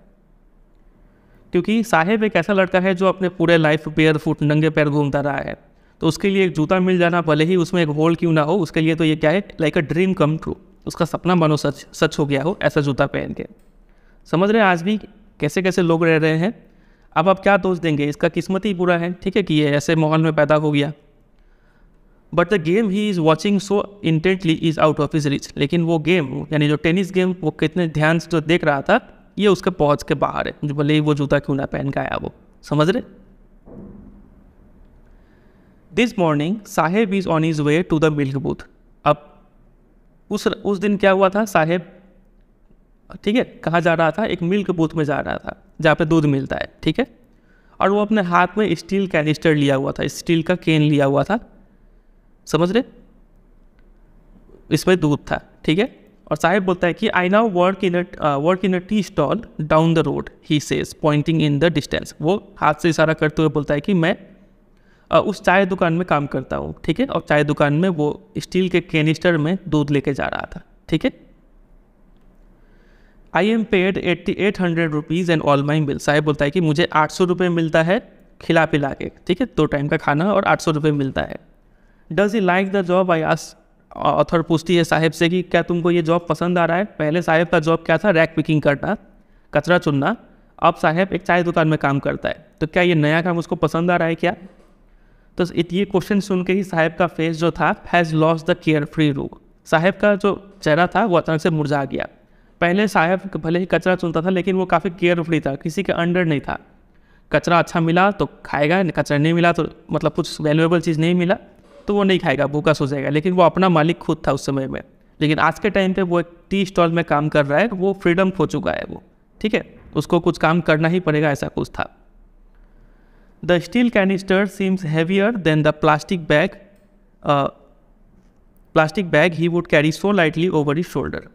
क्योंकि साहिब एक ऐसा लड़का है जो अपने पूरे लाइफ पेयर फुट नंगे पैर घूमता रहा है तो उसके लिए एक जूता मिल जाना भले ही उसमें एक होल क्यों ना हो उसके लिए तो ये क्या है like a dream come true उसका सपना मानो सच सच हो गया हो ऐसा जूता पहन के समझ रहे हैं आज भी कैसे कैसे लोग रह रहे हैं अब आप क्या दोष देंगे इसका किस्मत ही बुरा है ठीक है कि ये ऐसे माहौल में पैदा हो गया but the game he is watching so intently is out of his reach लेकिन वो गेम यानी जो टेनिस गेम वो कितने ध्यान से जो देख रहा था ये उसके पहुंच के बाहर है जो भले ही वो जूता क्यों ना पहन के आया वो समझ रहे this morning Saheb is on his way to the milk booth अब उस उस दिन क्या हुआ था साहेब ठीक है कहाँ जा रहा था एक मिल्क बूथ में जा रहा था जहाँ पे दूध मिलता है ठीक है और वो अपने हाथ में स्टील कैनिस्टर लिया हुआ था स्टील का केन लिया हुआ था समझ रहे इसमें दूध था ठीक है और साहेब बोलता है कि I now work in work in a tea stall down the road he says pointing in the distance वो हाथ से इशारा करते हुए बोलता है कि मैं uh, उस चाय दुकान में काम करता हूँ ठीक है और चाय दुकान में वो स्टील के कैनिस्टर में दूध लेके जा रहा था ठीक है I am paid eighty eight hundred rupees and all my bill Saheb बोलता है कि मुझे आठ सौ रुपये मिलता है खिला पिला के ठीक है दो टाइम का खाना और आठ सौ रुपये मिलता है does he like the job I ask author पूछती है साहेब से कि क्या तुमको ये जॉब पसंद आ रहा है पहले साहेब का जॉब क्या था रैक पिकिंग करना कचरा चुनना अब साहेब एक चाय दुकान में काम करता है तो क्या ये नया काम उसको पसंद आ रहा है क्या तो ये क्वेश्चन सुन के ही साहेब का फेस जो था has lost the carefree look Saheb का जो चेहरा था वो अचानक से मुरझा गया पहले साहेब भले ही कचरा चुनता था लेकिन वो काफ़ी केयर फ्री था किसी के अंडर नहीं था कचरा अच्छा मिला तो खाएगा कचरा नहीं मिला तो मतलब कुछ वैल्यूएबल चीज़ नहीं मिला तो वो नहीं खाएगा भूखा सो जाएगा लेकिन वो अपना मालिक खुद था उस समय में लेकिन आज के टाइम पे वो एक टी स्टॉल में काम कर रहा है वो फ्रीडम खो चुका है वो ठीक है उसको कुछ काम करना ही पड़ेगा ऐसा कुछ था the steel canister seems heavier than the plastic bag plastic bag he would carry so lightly over his shoulder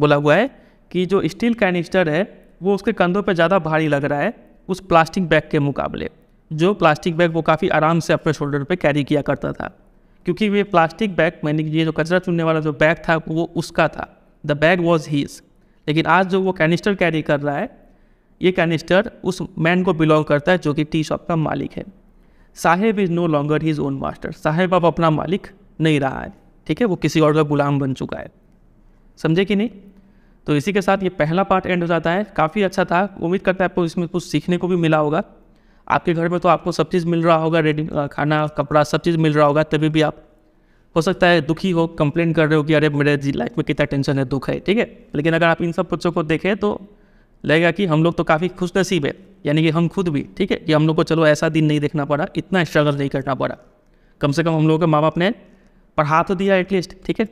बोला हुआ है कि जो स्टील कैनिस्टर है वो उसके कंधों पर ज़्यादा भारी लग रहा है उस प्लास्टिक बैग के मुकाबले जो प्लास्टिक बैग वो काफ़ी आराम से अपने शोल्डर पे कैरी किया करता था क्योंकि वे प्लास्टिक बैग मैंने ये जो कचरा चुनने वाला जो बैग था वो उसका था द बैग वॉज हीज लेकिन आज जो वो कैनिस्टर कैरी कर रहा है ये कैनिस्टर उस मैन को बिलोंग करता है जो कि टी शॉप का मालिक है Saheb is no longer his own master Saheb अब अपना मालिक नहीं रहा है ठीक है वो किसी और का गुलाम बन चुका है समझे कि नहीं तो इसी के साथ ये पहला पार्ट एंड हो जाता है काफ़ी अच्छा था उम्मीद करता है आपको इसमें कुछ सीखने को भी मिला होगा आपके घर में तो आपको सब चीज़ मिल रहा होगा रेडी खाना कपड़ा सब चीज़ मिल रहा होगा तभी भी आप हो सकता है दुखी हो कंप्लेन कर रहे हो कि अरे मेरे लाइफ में कितना टेंशन है दुख है ठीक है लेकिन अगर आप इन सब बच्चों को देखें तो लगेगा कि हम लोग तो काफ़ी खुश नसीब है यानी कि हम खुद भी ठीक है कि हम लोग को चलो ऐसा दिन नहीं देखना पड़ा इतना स्ट्रगल नहीं करना पड़ा कम से कम हम लोगों के माँ बाप ने पढ़ा तो दिया एटलीस्ट ठीक है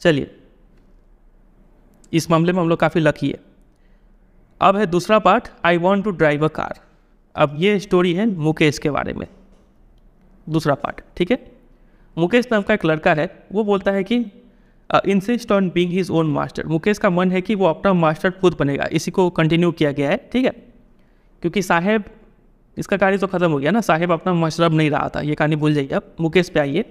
चलिए इस मामले में हम लोग काफ़ी लकी है अब है दूसरा part I want to drive a car अब ये स्टोरी है मुकेश के बारे में दूसरा पार्ट ठीक है मुकेश नाम का एक लड़का है वो बोलता है कि insist on being his own master Mukesh का मन है कि वो अपना मास्टर खुद बनेगा इसी को कंटिन्यू किया गया है ठीक है क्योंकि साहेब इसका कहानी तो ख़त्म हो गया ना साहेब अपना मास्टर अब नहीं रहा था ये कहानी भूल जाइए अब मुकेश पे आइए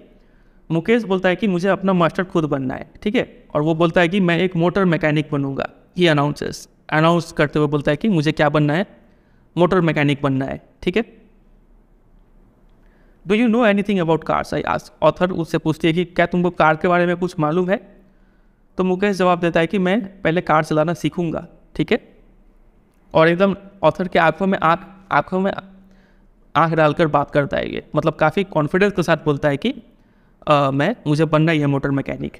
मुकेश बोलता है कि मुझे अपना मास्टर खुद बनना है ठीक है और वो बोलता है कि मैं एक मोटर मैकेनिक बनूंगा ये अनाउंसेस अनाउंस करते हुए बोलता है कि मुझे क्या बनना है मोटर मैकेनिक बनना है ठीक है do you know anything about cars I ask author उससे पूछती है कि क्या तुमको कार के बारे में कुछ मालूम है तो मुकेश जवाब देता है कि मैं पहले कार चलाना सीखूंगा ठीक है और एकदम ऑथर के आंखों में आँख आँखों में आँख डालकर बात करता है ये मतलब काफ़ी कॉन्फिडेंस के साथ बोलता है कि आ, मैं मुझे बनना ही है motor mechanic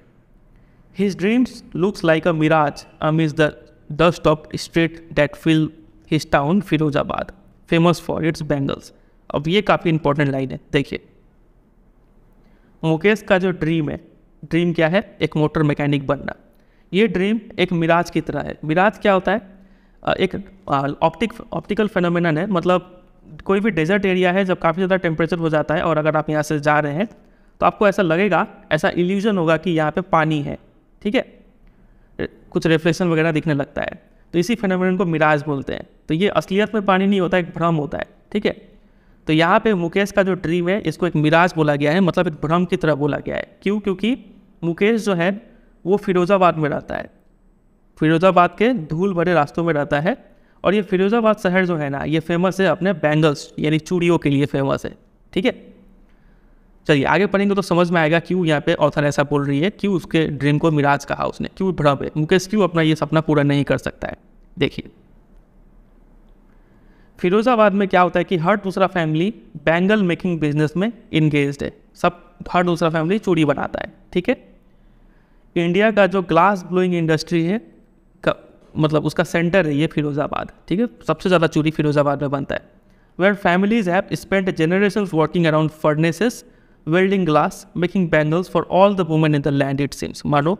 his dreams looks like a mirage amid the dust of street that fill his town Firozabad famous for its bangles अब ये काफ़ी इंपॉर्टेंट लाइन है देखिए मुकेश का जो ड्रीम है ड्रीम क्या है एक मोटर मैकेनिक बनना ये ड्रीम एक मिराज की तरह है मिराज क्या होता है एक ऑप्टिक ऑप्टिकल फेनोमेनन है मतलब कोई भी डेजर्ट एरिया है जब काफ़ी ज़्यादा टेम्परेचर हो जाता है और अगर आप यहाँ से जा रहे हैं तो आपको ऐसा लगेगा ऐसा इल्यूजन होगा कि यहाँ पे पानी है ठीक है कुछ रिफ्लेक्शन वगैरह दिखने लगता है तो इसी फेनोमिनन को मिराज बोलते हैं तो ये असलियत में पानी नहीं होता एक भ्रम होता है ठीक है तो यहाँ पे मुकेश का जो ड्रीम है इसको एक मिराज बोला गया है मतलब एक भ्रम की तरह बोला गया है क्यों क्योंकि मुकेश जो है वो फिरोज़ाबाद में रहता है फिरोज़ाबाद के धूल भरे रास्तों में रहता है और ये फिरोज़ाबाद शहर जो है ना ये फेमस है अपने बैंगल्स यानी चूड़ियों के लिए फेमस है ठीक है चलिए आगे पढ़ेंगे तो समझ में आएगा क्यों यहाँ पे ऑथर ऐसा बोल रही है क्यों उसके ड्रीम को मिराज कहा उसने क्यों भ्रम है मुकेश क्यों अपना ये सपना पूरा नहीं कर सकता है देखिए फिरोजाबाद में क्या होता है कि हर दूसरा फैमिली बैंगल मेकिंग बिजनेस में इंगेज है सब हर दूसरा फैमिली चूड़ी बनाता है ठीक है इंडिया का जो ग्लास ब्लोइंग इंडस्ट्री है का, मतलब उसका सेंटर है ये फिरोजाबाद ठीक है सबसे ज़्यादा चूड़ी फिरोजाबाद में बनता है where families have spend generation working around furnaces welding glass making bangles for all the women in the land it seems मानो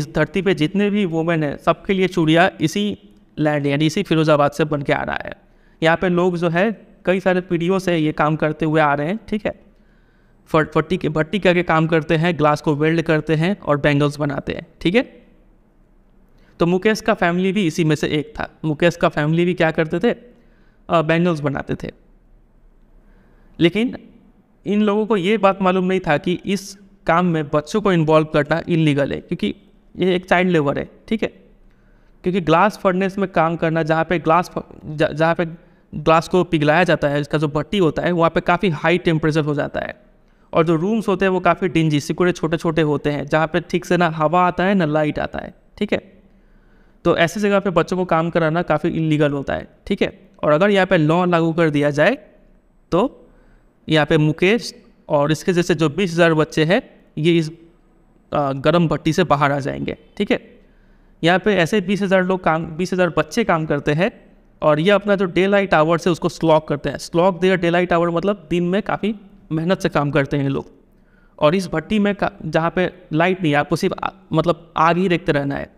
इस धरती पे जितने भी वुमेन हैं सबके लिए चूड़िया इसी लैंड यानी इसी फिरोजाबाद से बन के आ रहा है यहाँ पे लोग जो है कई सारे पीढ़ियों से ये काम करते हुए आ रहे हैं ठीक है फट फट्टी के भट्टी करके काम करते हैं ग्लास को वेल्ड करते हैं और बैंगल्स बनाते हैं ठीक है तो मुकेश का फैमिली भी इसी में से एक था मुकेश का फैमिली भी क्या करते थे बैंगल्स बनाते थे लेकिन इन लोगों को ये बात मालूम नहीं था कि इस काम में बच्चों को इन्वॉल्व करना इलीगल है क्योंकि ये एक चाइल्ड लेबर है ठीक है क्योंकि ग्लास फर्नेस में काम करना जहाँ पे ग्लास जहाँ पे ग्लास को पिघलाया जाता है इसका जो भट्टी होता है वहाँ पे काफ़ी हाई टेम्परेचर हो जाता है और जो रूम्स होते हैं वो काफ़ी डिंजी सिकुड़े छोटे छोटे होते हैं जहाँ पे ठीक से ना हवा आता है ना लाइट आता है ठीक है तो ऐसी जगह पे बच्चों को काम कराना काफ़ी इलीगल होता है ठीक है और अगर यहाँ पे लॉ लागू कर दिया जाए तो यहाँ पे मुकेश और इसके जैसे जो बीस हज़ार बच्चे हैं ये इस गर्म भट्टी से बाहर आ जाएंगे ठीक है यहाँ पे ऐसे बीस हज़ार लोग काम बीस हज़ार बच्चे काम करते हैं और ये अपना जो डे लाइट आवर्स है उसको स्लॉक करते हैं slog their daylight hour मतलब दिन में काफ़ी मेहनत से काम करते हैं लोग और इस भट्टी में जहाँ पे लाइट नहीं है आपको सिर्फ मतलब आग ही देखते रहना है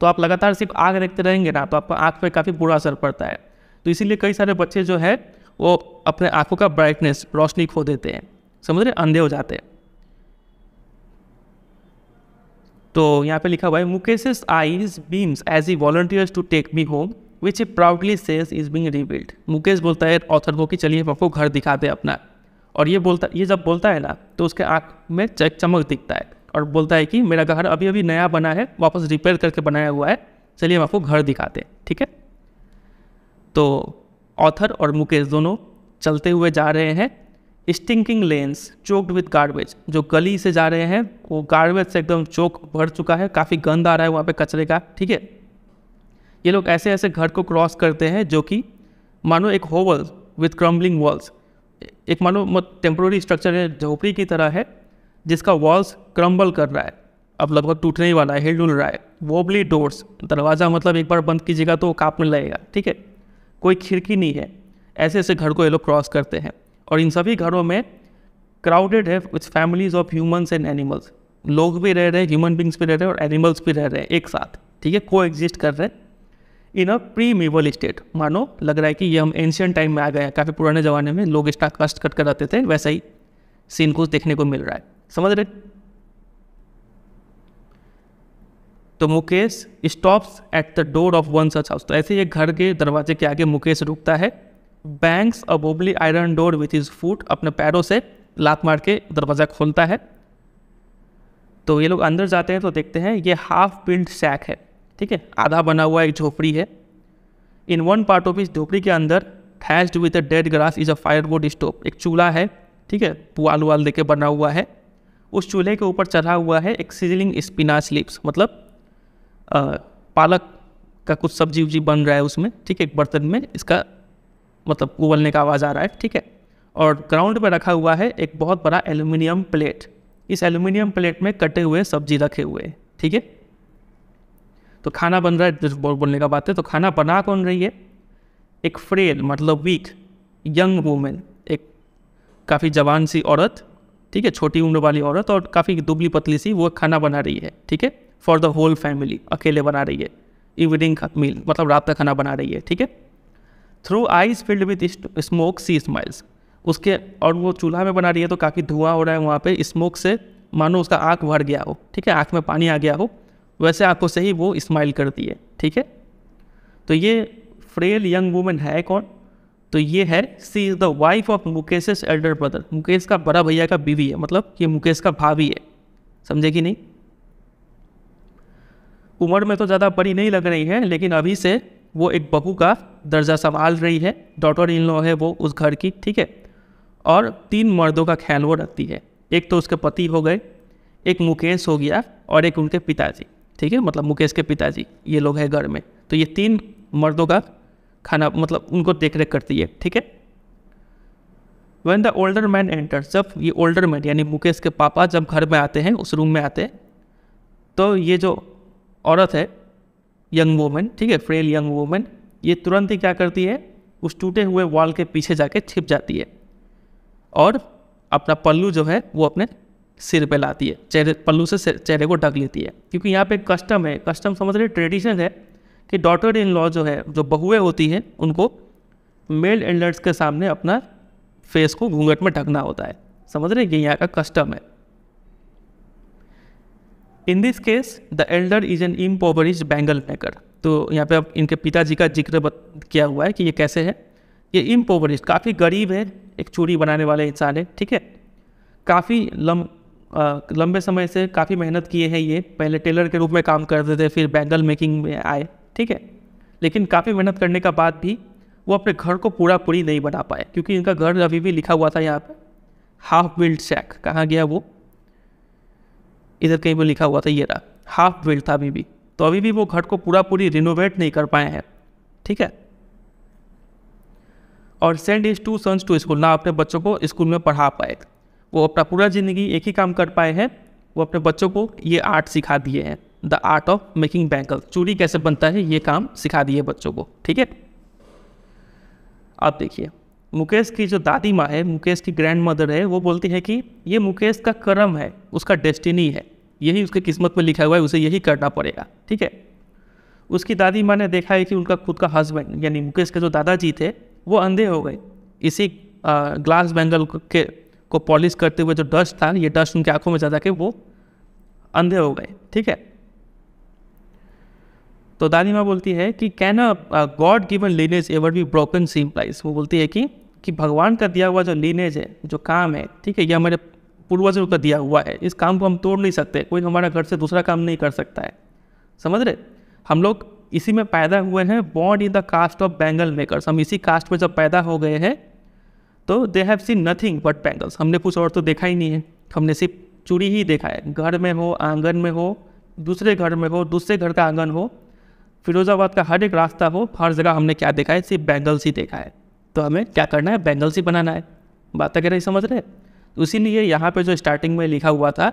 तो आप लगातार सिर्फ आग देखते रहेंगे ना तो आपको आँख पर काफ़ी बुरा असर पड़ता है तो इसीलिए कई सारे बच्चे जो है वो अपने आँखों का ब्राइटनेस रोशनी खो देते हैं समझ रहे अंधे हो जाते हैं तो यहाँ पे लिखा हुआ है Mukesh's eyes beams as he volunteers to take me home which he proudly says is being rebuild Mukesh बोलता है ऑथर को कि चलिए आपको घर दिखा दे अपना और ये बोलता ये जब बोलता है ना तो उसके आँख में चमक दिखता है और बोलता है कि मेरा घर अभी अभी नया बना है वापस रिपेयर करके बनाया हुआ है चलिए हम आपको घर दिखाते हैं ठीक है तो ऑथर और मुकेश दोनों चलते हुए जा रहे हैं stinking lanes choked with garbage जो गली से जा रहे हैं वो गार्बेज से एकदम चौक भर चुका है काफ़ी गंद आ रहा है वहाँ पे कचरे का ठीक है ये लोग ऐसे ऐसे घर को क्रॉस करते हैं जो कि मानो एक होवल विथ क्रम्बलिंग वॉल्स एक मानो टेम्प्रोरी स्ट्रक्चर है झोपड़ी की तरह है जिसका वॉल्स क्रम्बल कर रहा है अब लगभग टूटने ही वाला है हिल डुल रहा है वोबली डोर्स दरवाज़ा मतलब एक बार बंद कीजिएगा तो वो काँपने लगेगा ठीक है कोई खिड़की नहीं है ऐसे ऐसे घर को ये लोग क्रॉस करते हैं और इन सभी घरों में क्राउडेड है with families of humans and animals लोग भी रह रहे हैं ह्यूमन बींग्स भी रह रहे हैं और एनिमल्स भी रह रहे हैं एक साथ ठीक है को एग्जिस्ट कर रहे हैं इन अ प्री मेवल स्टेट मानो लग रहा है कि ये हम एंशियंट टाइम में आ गए हैं काफ़ी पुराने ज़माने में लोग इसका कष्ट कट कर रहते थे वैसा ही सीन को देखने को मिल रहा है समझ रहे तो Mukesh stops at the door of one such house तो ऐसे ये घर के दरवाजे के आगे मुकेश रुकता है bangs a wobbly iron door with his foot अपने पैरों से लात मार के दरवाज़ा खोलता है तो ये लोग अंदर जाते हैं तो देखते हैं ये हाफ बिल्ड सैक है ठीक है आधा बना हुआ एक झोपड़ी है इन वन पार्ट ऑफ इस झोपड़ी के अंदर thatched with a dead grass is a fire firewood stove एक चूल्हा है ठीक है पुआल उआल दे बना हुआ है उस चूल्हे के ऊपर चढ़ा हुआ है एक सीजलिंग स्पिनाच लिप्स मतलब पालक का कुछ सब्जी उब्जी बन रहा है उसमें ठीक है एक बर्तन में इसका मतलब उबलने का आवाज़ आ रहा है ठीक है और ग्राउंड पर रखा हुआ है एक बहुत बड़ा एल्यूमिनियम प्लेट इस एल्यूमिनियम प्लेट में कटे हुए सब्जी रखे हुए हैं ठीक है तो खाना बन रहा है बोलने का बात है तो खाना बना कौन रही है एक फ्रेल मतलब वीक यंग वूमेन एक काफ़ी जवान सी औरत ठीक है छोटी उम्र वाली औरत और काफ़ी दुबली पतली सी वो खाना बना रही है ठीक है फॉर द होल फैमिली अकेले बना रही है इवनिंग मील मतलब रात का खाना बना रही है ठीक है through eyes filled with smoke she smiles उसके और वो चूल्हा में बना रही है तो काफ़ी धुआं हो रहा है वहाँ पे स्मोक से मानो उसका आँख भर गया हो ठीक है आँख में पानी आ गया हो वैसे आँखों से ही वो स्माइल करती है ठीक है तो ये फ्रेल यंग वूमेन है कौन तो ये है she is the wife of Mukesh elder brother Mukesh का बड़ा भैया का बीवी है मतलब ये मुकेश का भाभी है समझे कि नहीं उम्र में तो ज़्यादा बड़ी नहीं लग रही है लेकिन अभी से वो एक बहू का दर्जा संभाल रही है डॉटर इन लॉ है वो उस घर की ठीक है और तीन मर्दों का ख्याल वो रखती है एक तो उसके पति हो गए एक मुकेश हो गया और एक उनके पिताजी ठीक है मतलब मुकेश के पिताजी ये लोग हैं घर में तो ये तीन मर्दों का खाना मतलब उनको देख रेख करती है ठीक है when the older man enter जब ये ओल्डर मैन यानी मुकेश के पापा जब घर में आते हैं उस रूम में आते हैं तो ये जो औरत है यंग वूमेन ठीक है फ्रेल यंग वूमेन ये तुरंत ही क्या करती है उस टूटे हुए वॉल के पीछे जाके छिप जाती है और अपना पल्लू जो है वो अपने सिर पे लाती है चेहरे पल्लू से चेहरे को ढक लेती है क्योंकि यहाँ पे कस्टम है कस्टम समझ रहे ट्रेडिशन है कि डॉटर इन लॉ जो है जो बहुए होती हैं उनको मेल एल्डर्स के सामने अपना फेस को घूंघट में ढकना होता है समझ रहे हैं ये यहाँ का कस्टम है in this case the elder is an impoverished bangle maker तो यहाँ पे अब इनके पिताजी का जिक्र किया हुआ है कि ये कैसे है ये इम्पोवरिज काफ़ी गरीब है एक चूड़ी बनाने वाले इंसान है ठीक है काफ़ी लम आ, लंबे समय से काफ़ी मेहनत किए हैं ये पहले टेलर के रूप में काम करते थे फिर बैंगल मेकिंग में आए ठीक है लेकिन काफ़ी मेहनत करने का बाद भी वो अपने घर को पूरा पूरी नहीं बना पाए क्योंकि इनका घर अभी भी लिखा हुआ था यहाँ पर हाफ बिल्ड शैक कहाँ गया वो इधर कहीं पर लिखा हुआ था ये रहा हाफ बिल्ड था अभी भी तो अभी भी वो घर को पूरा पूरी रिनोवेट नहीं कर पाए हैं ठीक है और send his two sons to school ना अपने बच्चों को स्कूल में पढ़ा पाए वो अपना पूरा ज़िंदगी एक ही काम कर पाए हैं वो अपने बच्चों को ये आर्ट सिखा दिए हैं the art of making bangle चूड़ी कैसे बनता है ये काम सिखा दिए बच्चों को ठीक है आप देखिए मुकेश की जो दादी माँ है मुकेश की ग्रैंड मदर है वो बोलती है कि ये मुकेश का कर्म है उसका डेस्टिनी है यही उसके किस्मत में लिखा हुआ है उसे यही करना पड़ेगा ठीक है उसकी दादी माँ ने देखा है कि उनका खुद का हस्बैंड यानी मुकेश के जो दादाजी थे वो अंधे हो गए इसी आ, ग्लास बैंगल के को पॉलिश करते हुए जो डस्ट था ये डस्ट उनकी आंखों में जा के वो अंधे हो गए ठीक है तो दादी माँ बोलती है कि can a god given lineage ever be broken she implies वो बोलती है कि कि भगवान का दिया हुआ जो लीनेज है जो काम है ठीक है यह हमारे पूर्वजों का दिया हुआ है इस काम को हम तोड़ नहीं सकते कोई हमारा घर से दूसरा काम नहीं कर सकता है समझ रहे हम लोग इसी में पैदा हुए हैं बॉन्ड in the caste of bangle makers हम इसी कास्ट में जब पैदा हो गए हैं तो they have seen nothing but bangles हमने कुछ और तो देखा ही नहीं है हमने सिर्फ चूड़ी ही देखा है घर में हो आंगन में हो दूसरे घर में हो दूसरे घर का आंगन हो फिरोजाबाद का हर एक रास्ता हो हर जगह हमने क्या देखा है सिर्फ बैंगल्स ही देखा है तो हमें क्या करना है बैंगल्स ही बनाना है बात अगर ही समझ रहे तो उसीलिए यहाँ पर जो स्टार्टिंग में लिखा हुआ था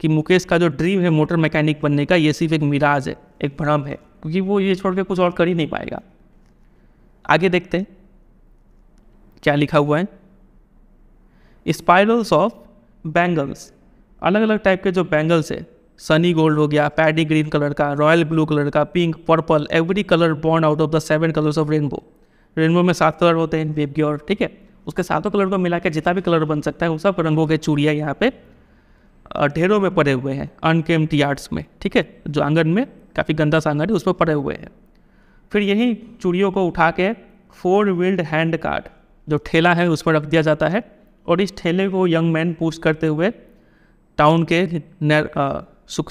कि मुकेश का जो ड्रीम है मोटर मैकेनिक बनने का ये सिर्फ एक मिराज है एक भ्रम है क्योंकि वो ये छोड़ के कुछ और कर ही नहीं पाएगा आगे देखते हैं क्या लिखा हुआ है स्पाइरल्स ऑफ बैंगल्स अलग अलग टाइप के जो बैंगल्स है सनी गोल्ड हो गया पैडी ग्रीन कलर का रॉयल ब्लू कलर का pink purple every colour born out of the seven colours of rainbow rainbow में सात कलर होते हैं वेब और ठीक है उसके सातों कलर को मिला के जितना भी कलर बन सकता है उन सब रंगों के चूड़िया यहाँ पे ढेरों में पड़े हुए हैं अनकेम्ड यार्ड्स में ठीक है जो आंगन में काफ़ी गंदा सा आंगन है उसमें पड़े हुए हैं फिर यही चूड़ियों को उठा के फोर व्हील्ड हैंड कार्ड जो ठेला है उस पर रख दिया जाता है और इस ठेले को यंग मैन पूछ करते हुए टाउन के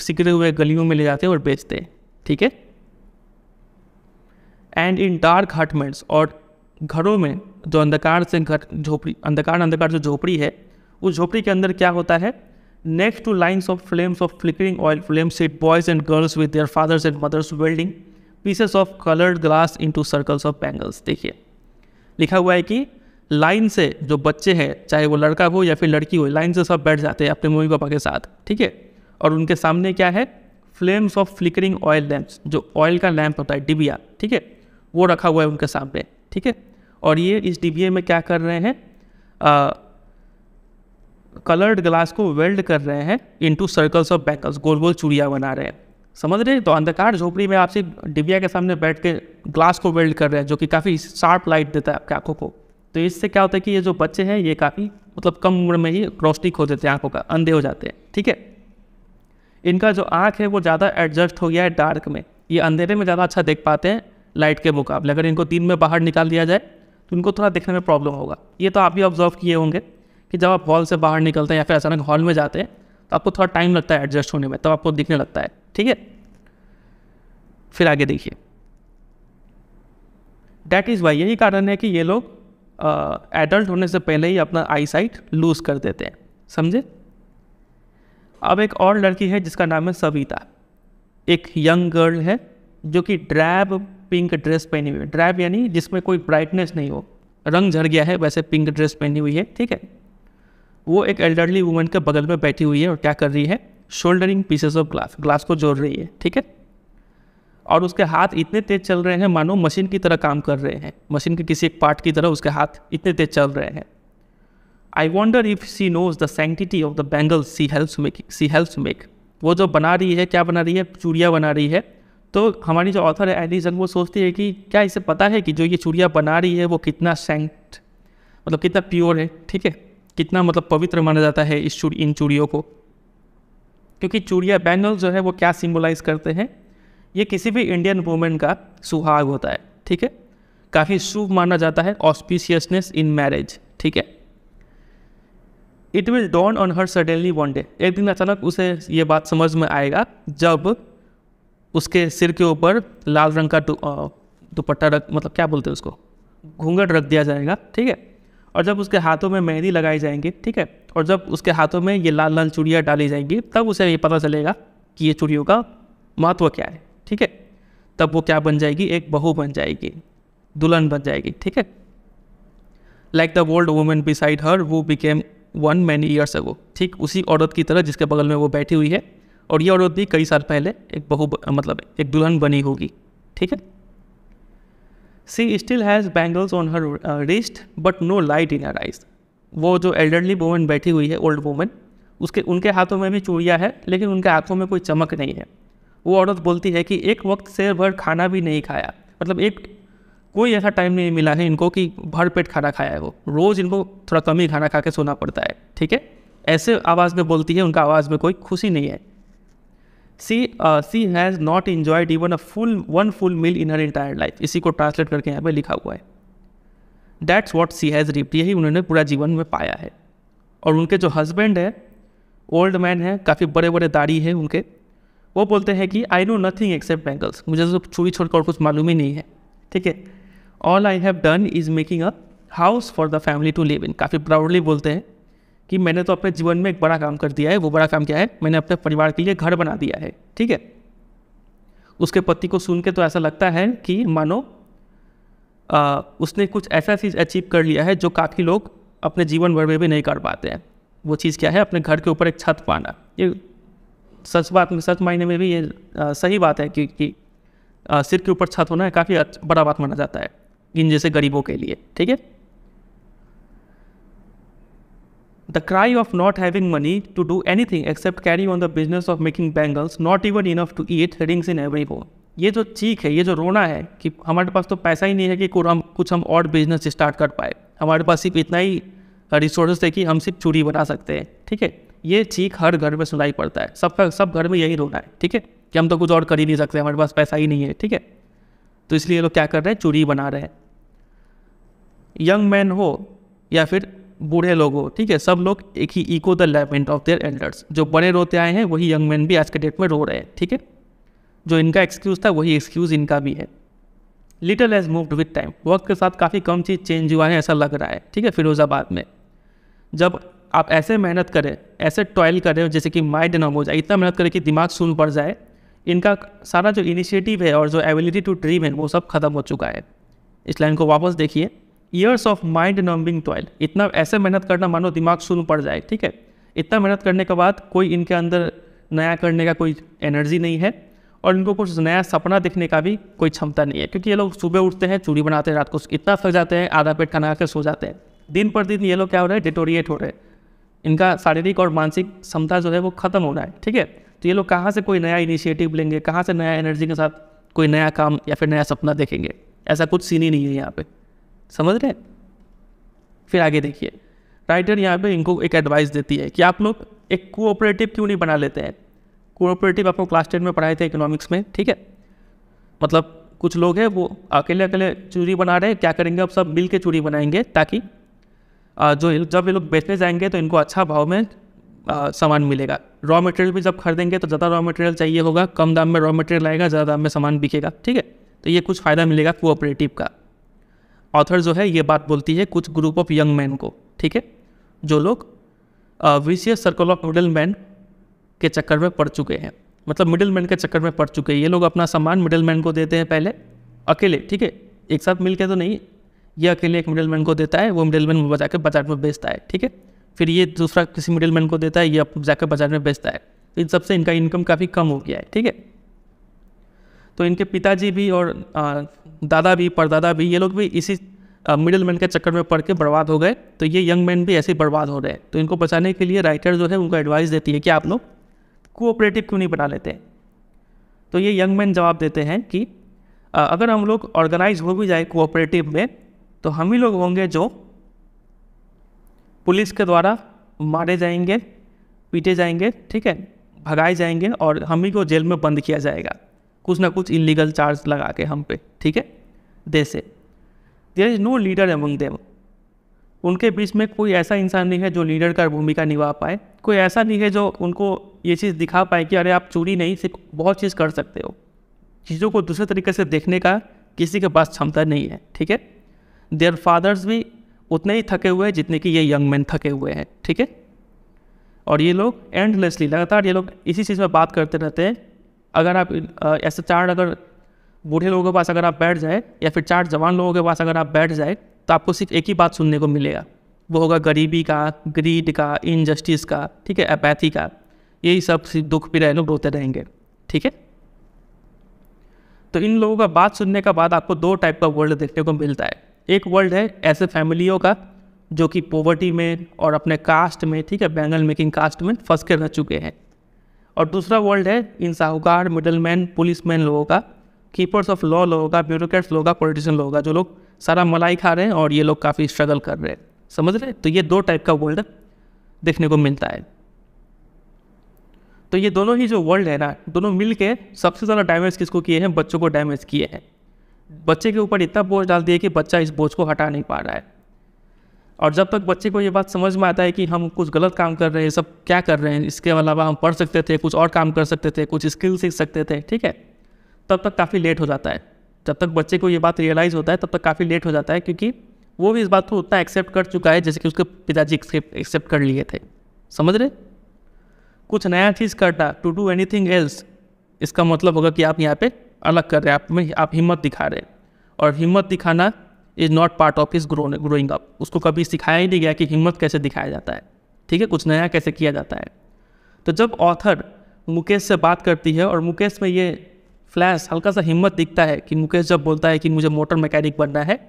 सिकरे हुए गलियों में ले जाते हैं और बेचते हैं ठीक है एंड इन डार्क हार्टमेंट्स और घरों में जो अंधकार से घर झोपड़ी अंधकार अंधकार जो झोपड़ी है उस झोपड़ी के अंदर क्या होता है next to lines of flames of flickering oil flames sit boys and girls with their fathers and mothers welding pieces of coloured glass into circles of bangles देखिए लिखा हुआ है कि लाइन से जो बच्चे हैं चाहे वो लड़का हो या फिर लड़की हो लाइन से सब बैठ जाते हैं अपने मम्मी पापा के साथ ठीक है और उनके सामने क्या है flames of flickering oil lamps जो ऑयल का लैम्प होता है डिबिया ठीक है वो रखा हुआ है उनके सामने ठीक है और ये इस डी में क्या कर रहे हैं कलर्ड ग्लास को वेल्ड कर रहे हैं इनटू सर्कल्स ऑफ बैकल्स गोल गोल चूड़िया बना रहे हैं समझ रहे हैं तो अंधकार झोपड़ी में आपसे डिबिया के सामने बैठ के ग्लास को वेल्ड कर रहे हैं जो कि काफ़ी शार्प लाइट देता है आपकी आँखों को तो इससे क्या होता है कि ये जो बच्चे हैं ये काफ़ी मतलब कम उम्र में ही रोशनी खो देते हैं आँखों का अंधे हो जाते हैं ठीक है इनका जो आँख है वो ज़्यादा एडजस्ट हो गया है डार्क में ये अंधेरे में ज़्यादा अच्छा देख पाते हैं लाइट के मुकाबले अगर इनको दिन में बाहर निकाल दिया जाए तो इनको थोड़ा देखने में प्रॉब्लम होगा ये तो आप भी ऑब्जर्व किए होंगे कि जब आप हॉल से बाहर निकलते हैं या फिर अचानक हॉल में जाते हैं तो आपको थोड़ा टाइम लगता है एडजस्ट होने में तब तो आपको दिखने लगता है ठीक है फिर आगे देखिए डैट इज़ वाई यही कारण है कि ये लोग एडल्ट होने से पहले ही अपना आई साइट लूज़ कर देते हैं समझे अब एक और लड़की है जिसका नाम है सविता एक यंग गर्ल है जो कि ड्रैब पिंक ड्रेस पहनी हुई है ड्रैप यानी जिसमें कोई ब्राइटनेस नहीं हो रंग झड़ गया है वैसे पिंक ड्रेस पहनी हुई है ठीक है वो एक एल्डरली वुमन के बगल में बैठी हुई है और क्या कर रही है soldering pieces of glass glass को जोड़ रही है ठीक है और उसके हाथ इतने तेज चल रहे हैं मानो मशीन की तरह काम कर रहे हैं मशीन के किसी एक पार्ट की तरह उसके हाथ इतने तेज चल रहे हैं I wonder if she knows the sanctity of the bangles she helps make she helps make वो जो बना रही है क्या बना रही है चूड़िया बना रही है तो हमारी जो ऑथर है एलिजन वो सोचती है कि क्या इसे पता है कि जो ये चूड़िया बना रही है वो कितना सेंट मतलब कितना प्योर है ठीक है कितना मतलब पवित्र माना जाता है इस चूड़ी इन चूड़ियों को क्योंकि चूड़िया बैनल जो है वो क्या सिम्बोलाइज़ करते हैं ये किसी भी इंडियन वूमेन का सुहाग होता है ठीक है काफ़ी शुभ माना जाता है ऑस्पिशियसनेस इन मैरिज ठीक है it will dawn on her suddenly one day एक दिन अचानक उसे ये बात समझ में आएगा जब उसके सिर के ऊपर लाल रंग का दुपट्टा रख मतलब क्या बोलते हैं उसको घूंघट रख दिया जाएगा ठीक है और जब उसके हाथों में मेहंदी लगाई जाएंगी ठीक है और जब उसके हाथों में ये लाल लाल चूड़ियाँ डाली जाएंगी तब उसे ये पता चलेगा कि ये चूड़ियों का महत्व क्या है ठीक है तब वो क्या बन जाएगी एक बहू बन जाएगी दुल्हन बन जाएगी ठीक है like the old woman beside her वो became one many years ago ठीक उसी औरत की तरह जिसके बगल में वो बैठी हुई है और ये औरत भी कई साल पहले एक बहु मतलब एक दुल्हन बनी होगी ठीक है she still has bangles on her wrist but no light in her eyes वो जो एल्डरली वूमेन बैठी हुई है ओल्ड वूमेन उसके उनके हाथों में भी चूड़ियाँ है लेकिन उनके हाथों में कोई चमक नहीं है वो औरत बोलती है कि एक वक्त से भर खाना भी नहीं खाया मतलब एक कोई ऐसा टाइम नहीं मिला है इनको कि भर पेट खाना खाया है वो रोज़ इनको थोड़ा कम ही खाना खा के सोना पड़ता है ठीक है ऐसे आवाज़ में बोलती है उनका आवाज़ में कोई खुशी नहीं है she she has not enjoyed even a full one full meal in her entire life इसी को ट्रांसलेट करके यहाँ पर लिखा हुआ है that's what she has reaped यही उन्होंने पूरा जीवन में पाया है और उनके जो हस्बैंड है ओल्ड मैन है काफ़ी बड़े बड़े दाढ़ी है उनके वो बोलते हैं कि I know nothing except bangles मुझे तो छुरी छोड़कर और कुछ मालूम ही नहीं है ठीक है all I have done is making a house for the family to live in काफ़ी प्राउडली बोलते हैं कि मैंने तो अपने जीवन में एक बड़ा काम कर दिया है वो बड़ा काम क्या है मैंने अपने परिवार के लिए घर बना दिया है ठीक है उसके पति को सुन के तो ऐसा लगता है कि मानो आ, उसने कुछ ऐसा चीज़ अचीव कर लिया है जो काफ़ी लोग अपने जीवन भर में भी नहीं कर पाते हैं वो चीज़ क्या है अपने घर के ऊपर एक छत पाना ये सच बात में सच मायने में भी ये आ, सही बात है कि, सिर के ऊपर छत होना काफ़ी बड़ा बात माना जाता है इन जैसे गरीबों के लिए ठीक है The cry of not having money to do anything except carry on the business of making bangles not even enough to eat rings in every home ये जो चीख है ये जो रोना है कि हमारे पास तो पैसा ही नहीं है कि हम कुछ हम और बिजनेस स्टार्ट कर पाए हमारे पास सिर्फ इतना ही रिसोर्सेस है कि हम सिर्फ चूड़ी बना सकते हैं ठीक है ये चीख हर घर में सुनाई पड़ता है सबका सब घर में यही रोना है ठीक है कि हम तो कुछ और कर ही नहीं सकते हमारे पास पैसा ही नहीं है ठीक है तो इसलिए लोग क्या कर रहे हैं चूड़ी बना रहे हैं यंग मैन हो या फिर बूढ़े लोग हो ठीक है सब लोग एक ही echo the lament of their elders जो बड़े रोते आए हैं वही यंग मैन भी आज के डेट में रो रहे हैं ठीक है जो इनका एक्सक्यूज़ था वही एक्सक्यूज़ इनका भी है little has moved with time वक्त के साथ काफ़ी कम चीज़ चेंज हुआ है ऐसा लग रहा है ठीक है फिरोज़ाबाद में जब आप ऐसे मेहनत करें ऐसे टॉयल करें जैसे कि माइंड नम हो जाए इतना मेहनत करें कि दिमाग सुन पड़ जाए इनका सारा जो इनिशिएटिव है और जो एबिलिटी टू ड्रीम है वो सब खत्म हो चुका है इस लाइन को वापस देखिए years of mind numbing toil इतना ऐसे मेहनत करना मानो दिमाग सुन पड़ जाए ठीक है इतना मेहनत करने के बाद कोई इनके अंदर नया करने का कोई एनर्जी नहीं है और इनको कुछ नया सपना देखने का भी कोई क्षमता नहीं है क्योंकि ये लोग सुबह उठते हैं चूड़ी बनाते हैं रात को इतना थक जाते हैं आधा पेट खाना खा के सो जाते हैं दिन पर दिन ये लोग क्या हो रहे हैं डिटोरिएट हो रहे हैं इनका शारीरिक और मानसिक क्षमता जो है वो ख़त्म हो रहा है ठीक है तो ये लोग कहाँ से कोई नया इनिशिएटिव लेंगे कहाँ से नया एनर्जी के साथ कोई नया काम या फिर नया सपना देखेंगे ऐसा कुछ सीन ही नहीं है यहाँ पर समझ रहे हैं फिर आगे देखिए राइटर यहाँ पे इनको एक एडवाइस देती है कि आप लोग एक कोऑपरेटिव क्यों नहीं बना लेते हैं कोऑपरेटिव आपको क्लास टेन में पढ़ाए थे इकोनॉमिक्स में ठीक है मतलब कुछ लोग हैं वो अकेले अकेले चूड़ी बना रहे हैं क्या करेंगे अब सब मिल के चूड़ी बनाएंगे ताकि जो जब ये लोग बेचने जाएंगे तो इनको अच्छा भाव में सामान मिलेगा रॉ मटेरियल भी जब खरीदेंगे तो ज़्यादा रॉ मटेरियल चाहिए होगा कम दाम में रॉ मटेरियल आएगा ज़्यादा दाम में सामान बिकेगा ठीक है तो ये कुछ फ़ायदा मिलेगा कोऑपरेटिव का ऑथर जो है ये बात बोलती है कुछ ग्रुप ऑफ यंग मैन को ठीक है जो लोग vicious circle of middlemen के चक्कर में पड़ चुके हैं मतलब मिडिल मैन के चक्कर में पड़ चुके हैं ये लोग अपना सामान मिडिल मैन को देते हैं पहले अकेले ठीक है एक साथ मिल के तो नहीं ये अकेले एक मिडिल मैन को देता है वो मिडिल मैन बजा बाजार में बेचता है ठीक है फिर ये दूसरा किसी मिडिल मैन को देता है ये जाकर बाजार में बेचता है इन सबसे इनका इनकम काफ़ी कम हो गया है ठीक है तो इनके पिताजी भी और दादा भी परदादा भी ये लोग भी इसी मिडिल मैन के चक्कर में पड़ के बर्बाद हो गए तो ये यंग मैन भी ऐसे बर्बाद हो रहे हैं तो इनको बचाने के लिए राइटर जो है उनको एडवाइस देती है कि आप लोग कोऑपरेटिव क्यों नहीं बना लेते तो ये यंग मैन जवाब देते हैं कि आ, अगर हम लोग ऑर्गेनाइज हो भी जाए कोऑपरेटिव में तो हम ही लोग होंगे जो पुलिस के द्वारा मारे जाएंगे पीटे जाएंगे ठीक है भगाए जाएंगे और हम ही को जेल में बंद किया जाएगा कुछ ना कुछ इलीगल चार्ज लगा के हम पे ठीक है they say there is no leader among them उनके बीच में कोई ऐसा इंसान नहीं है जो लीडर का भूमिका निभा पाए कोई ऐसा नहीं है जो उनको ये चीज़ दिखा पाए कि अरे आप चोरी नहीं सिर्फ बहुत चीज़ कर सकते हो चीज़ों को दूसरे तरीके से देखने का किसी के पास क्षमता नहीं है ठीक है देयर फादर्स भी उतने ही थके हुए हैं जितने कि ये यंग मैन थके हुए हैं ठीक है और ये लोग एंडलेसली लगातार ये लोग इसी चीज़ में बात करते रहते हैं अगर आप ऐसे चार अगर बूढ़े लोगों के पास अगर आप बैठ जाए या फिर चार जवान लोगों के पास अगर आप बैठ जाए तो आपको सिर्फ एक ही बात सुनने को मिलेगा वो होगा गरीबी का ग्रीड का इनजस्टिस का ठीक है अपैथी का यही सब सिर्फ दुख भी रहे लोग रोते रहेंगे ठीक है तो इन लोगों का बात सुनने का बाद आपको दो टाइप का वर्ल्ड देखने को मिलता है एक वर्ल्ड है ऐसे फैमिलियों का जो कि पॉवर्टी में और अपने कास्ट में ठीक है बैंगल मेकिंग कास्ट में फंस के रह चुके हैं और दूसरा वर्ल्ड है इन साहूकार पुलिस मैन लोगों का कीपर्स ऑफ लॉ लोगों का ब्यूरोक्रेट्स लोगों का पॉलिटिशियन लोगों का जो लोग सारा मलाई खा रहे हैं और ये लोग काफ़ी स्ट्रगल कर रहे हैं समझ रहे तो ये दो टाइप का वर्ल्ड देखने को मिलता है तो ये दोनों ही जो वर्ल्ड है ना दोनों मिल के सबसे ज़्यादा डैमेज किसको किए हैं बच्चों को डैमेज किए हैं बच्चे के ऊपर इतना बोझ डाल दिया कि बच्चा इस बोझ को हटा नहीं पा रहा है और जब तक बच्चे को ये बात समझ में आता है कि हम कुछ गलत काम कर रहे हैं सब क्या कर रहे हैं इसके अलावा हम पढ़ सकते थे कुछ और काम कर सकते थे कुछ स्किल सीख सकते थे ठीक है तब तक काफ़ी लेट हो जाता है जब तक बच्चे को ये बात रियलाइज़ होता है तब तक काफ़ी लेट हो जाता है क्योंकि वो भी इस बात को उतना एक्सेप्ट कर चुका है जैसे कि उसके पिताजी एक्सेप्ट कर लिए थे समझ रहे कुछ नया चीज़ करना टू डू एनीथिंग एल्स इसका मतलब होगा कि आप यहाँ पे अलग कर रहे हैं आप में आप हिम्मत दिखा रहे हैं और हिम्मत दिखाना is not part of his growing up उसको कभी सिखाया ही नहीं गया कि हिम्मत कैसे दिखाया जाता है ठीक है कुछ नया कैसे किया जाता है तो जब ऑथर मुकेश से बात करती है और मुकेश में ये फ्लैश हल्का सा हिम्मत दिखता है कि मुकेश जब बोलता है कि मुझे मोटर मैकेनिक बनना है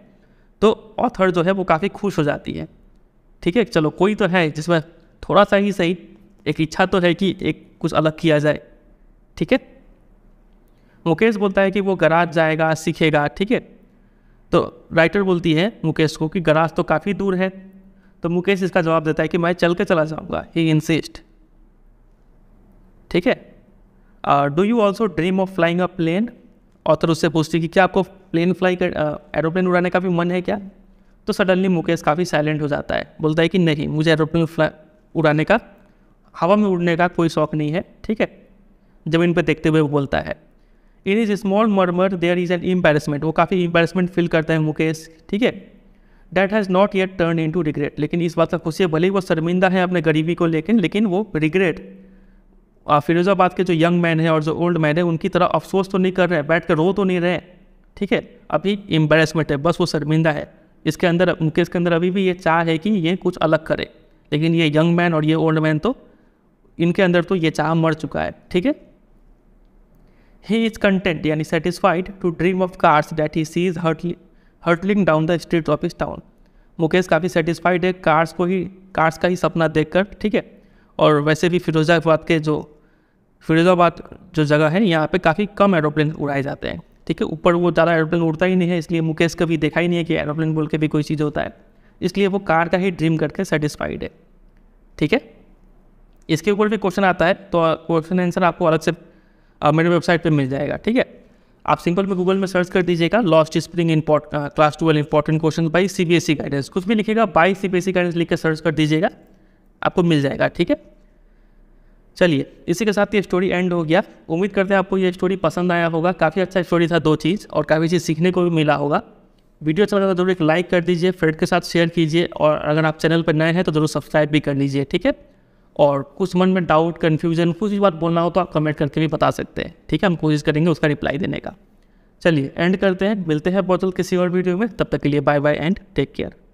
तो ऑथर जो है वो काफ़ी खुश हो जाती है ठीक है चलो कोई तो है जिसमें थोड़ा सा ही सही एक इच्छा तो है कि एक कुछ अलग किया जाए ठीक है मुकेश बोलता है कि वो गराज जाएगा सीखेगा ठीक है तो राइटर बोलती है मुकेश को कि गराज तो काफ़ी दूर है तो मुकेश इसका जवाब देता है कि मैं चल के चला जाऊँगा ही इंसिस्ट ठीक है do you also dream of flying a plane author उससे पूछती है कि क्या आपको प्लेन फ्लाई कर एरोप्लेन uh, उड़ाने का भी मन है क्या तो सडनली मुकेश काफ़ी साइलेंट हो जाता है बोलता है कि नहीं मुझे एरोप्लेन फ्लाई उड़ाने का हवा में उड़ने का कोई शौक़ नहीं है ठीक है जमीन पर देखते हुए वो बोलता है in his small murmur there is an embarrassment वो काफ़ी एम्बेरसमेंट फील करता है मुकेश ठीक है that has not yet turn into regret लेकिन इस बात का खुशी है भले ही वो शर्मिंदा है अपने गरीबी को लेकिन लेकिन वो रिग्रेट फिरोजाबाद के जो यंग मैन है और जो ओल्ड मैन है उनकी तरह अफसोस तो नहीं कर रहे बैठ कर रो तो नहीं रहे ठीक है अभी एम्बेरसमेंट है बस वो शर्मिंदा है इसके अंदर मुकेश के अंदर अभी भी ये चाह है कि ये कुछ अलग करे लेकिन ये यंग मैन और ये ओल्ड मैन तो इनके अंदर तो ये चाह मर चुका है ठीक है ही इज़ कंटेंट यानी satisfied to dream of cars that he see sees hurtling down the street of his town Mukesh काफ़ी सेटिस्फाइड है कार्स को ही कार्स का ही सपना देखकर ठीक है और वैसे भी फिरोजाबाद के जो फिरोजाबाद जो जगह है यहाँ पे काफ़ी कम एरोप्लेन उड़ाए जाते हैं ठीक है ऊपर वो ज़्यादा एरोप्लेन उड़ता ही नहीं है इसलिए मुकेश कभी देखा ही नहीं है कि एरोप्लेन बोल के भी कोई चीज़ होता है इसलिए वो कार का ही ड्रीम करके सेटिस्फाइड है ठीक है इसके ऊपर भी क्वेश्चन आता है तो क्वेश्चन आंसर आपको अलग से मेरे वेबसाइट पे मिल जाएगा ठीक है आप सिंपल में गूगल में सर्च कर दीजिएगा lost spring import class twelve important question by C B S E guidance कुछ भी लिखेगा by C B S E guidance लिख कर सर्च कर दीजिएगा आपको मिल जाएगा ठीक है चलिए इसी के साथ ये स्टोरी एंड हो गया उम्मीद करते हैं आपको ये स्टोरी पसंद आया होगा काफ़ी अच्छा स्टोरी था दो चीज़ और काफ़ी चीज़ सीखने को भी मिला होगा वीडियो अच्छा लगा तो जरूर एक लाइक कर दीजिए फ्रेंड के साथ शेयर कीजिए और अगर आप चैनल पर नए हैं तो जरूर सब्सक्राइब भी कर लीजिए ठीक है और कुछ मन में डाउट कन्फ्यूजन कुछ भी बात बोलना हो तो आप कमेंट करके भी बता सकते हैं ठीक है हम कोशिश करेंगे उसका रिप्लाई देने का चलिए एंड करते हैं मिलते हैं बोतल किसी और वीडियो में तब तक के लिए bye bye and take care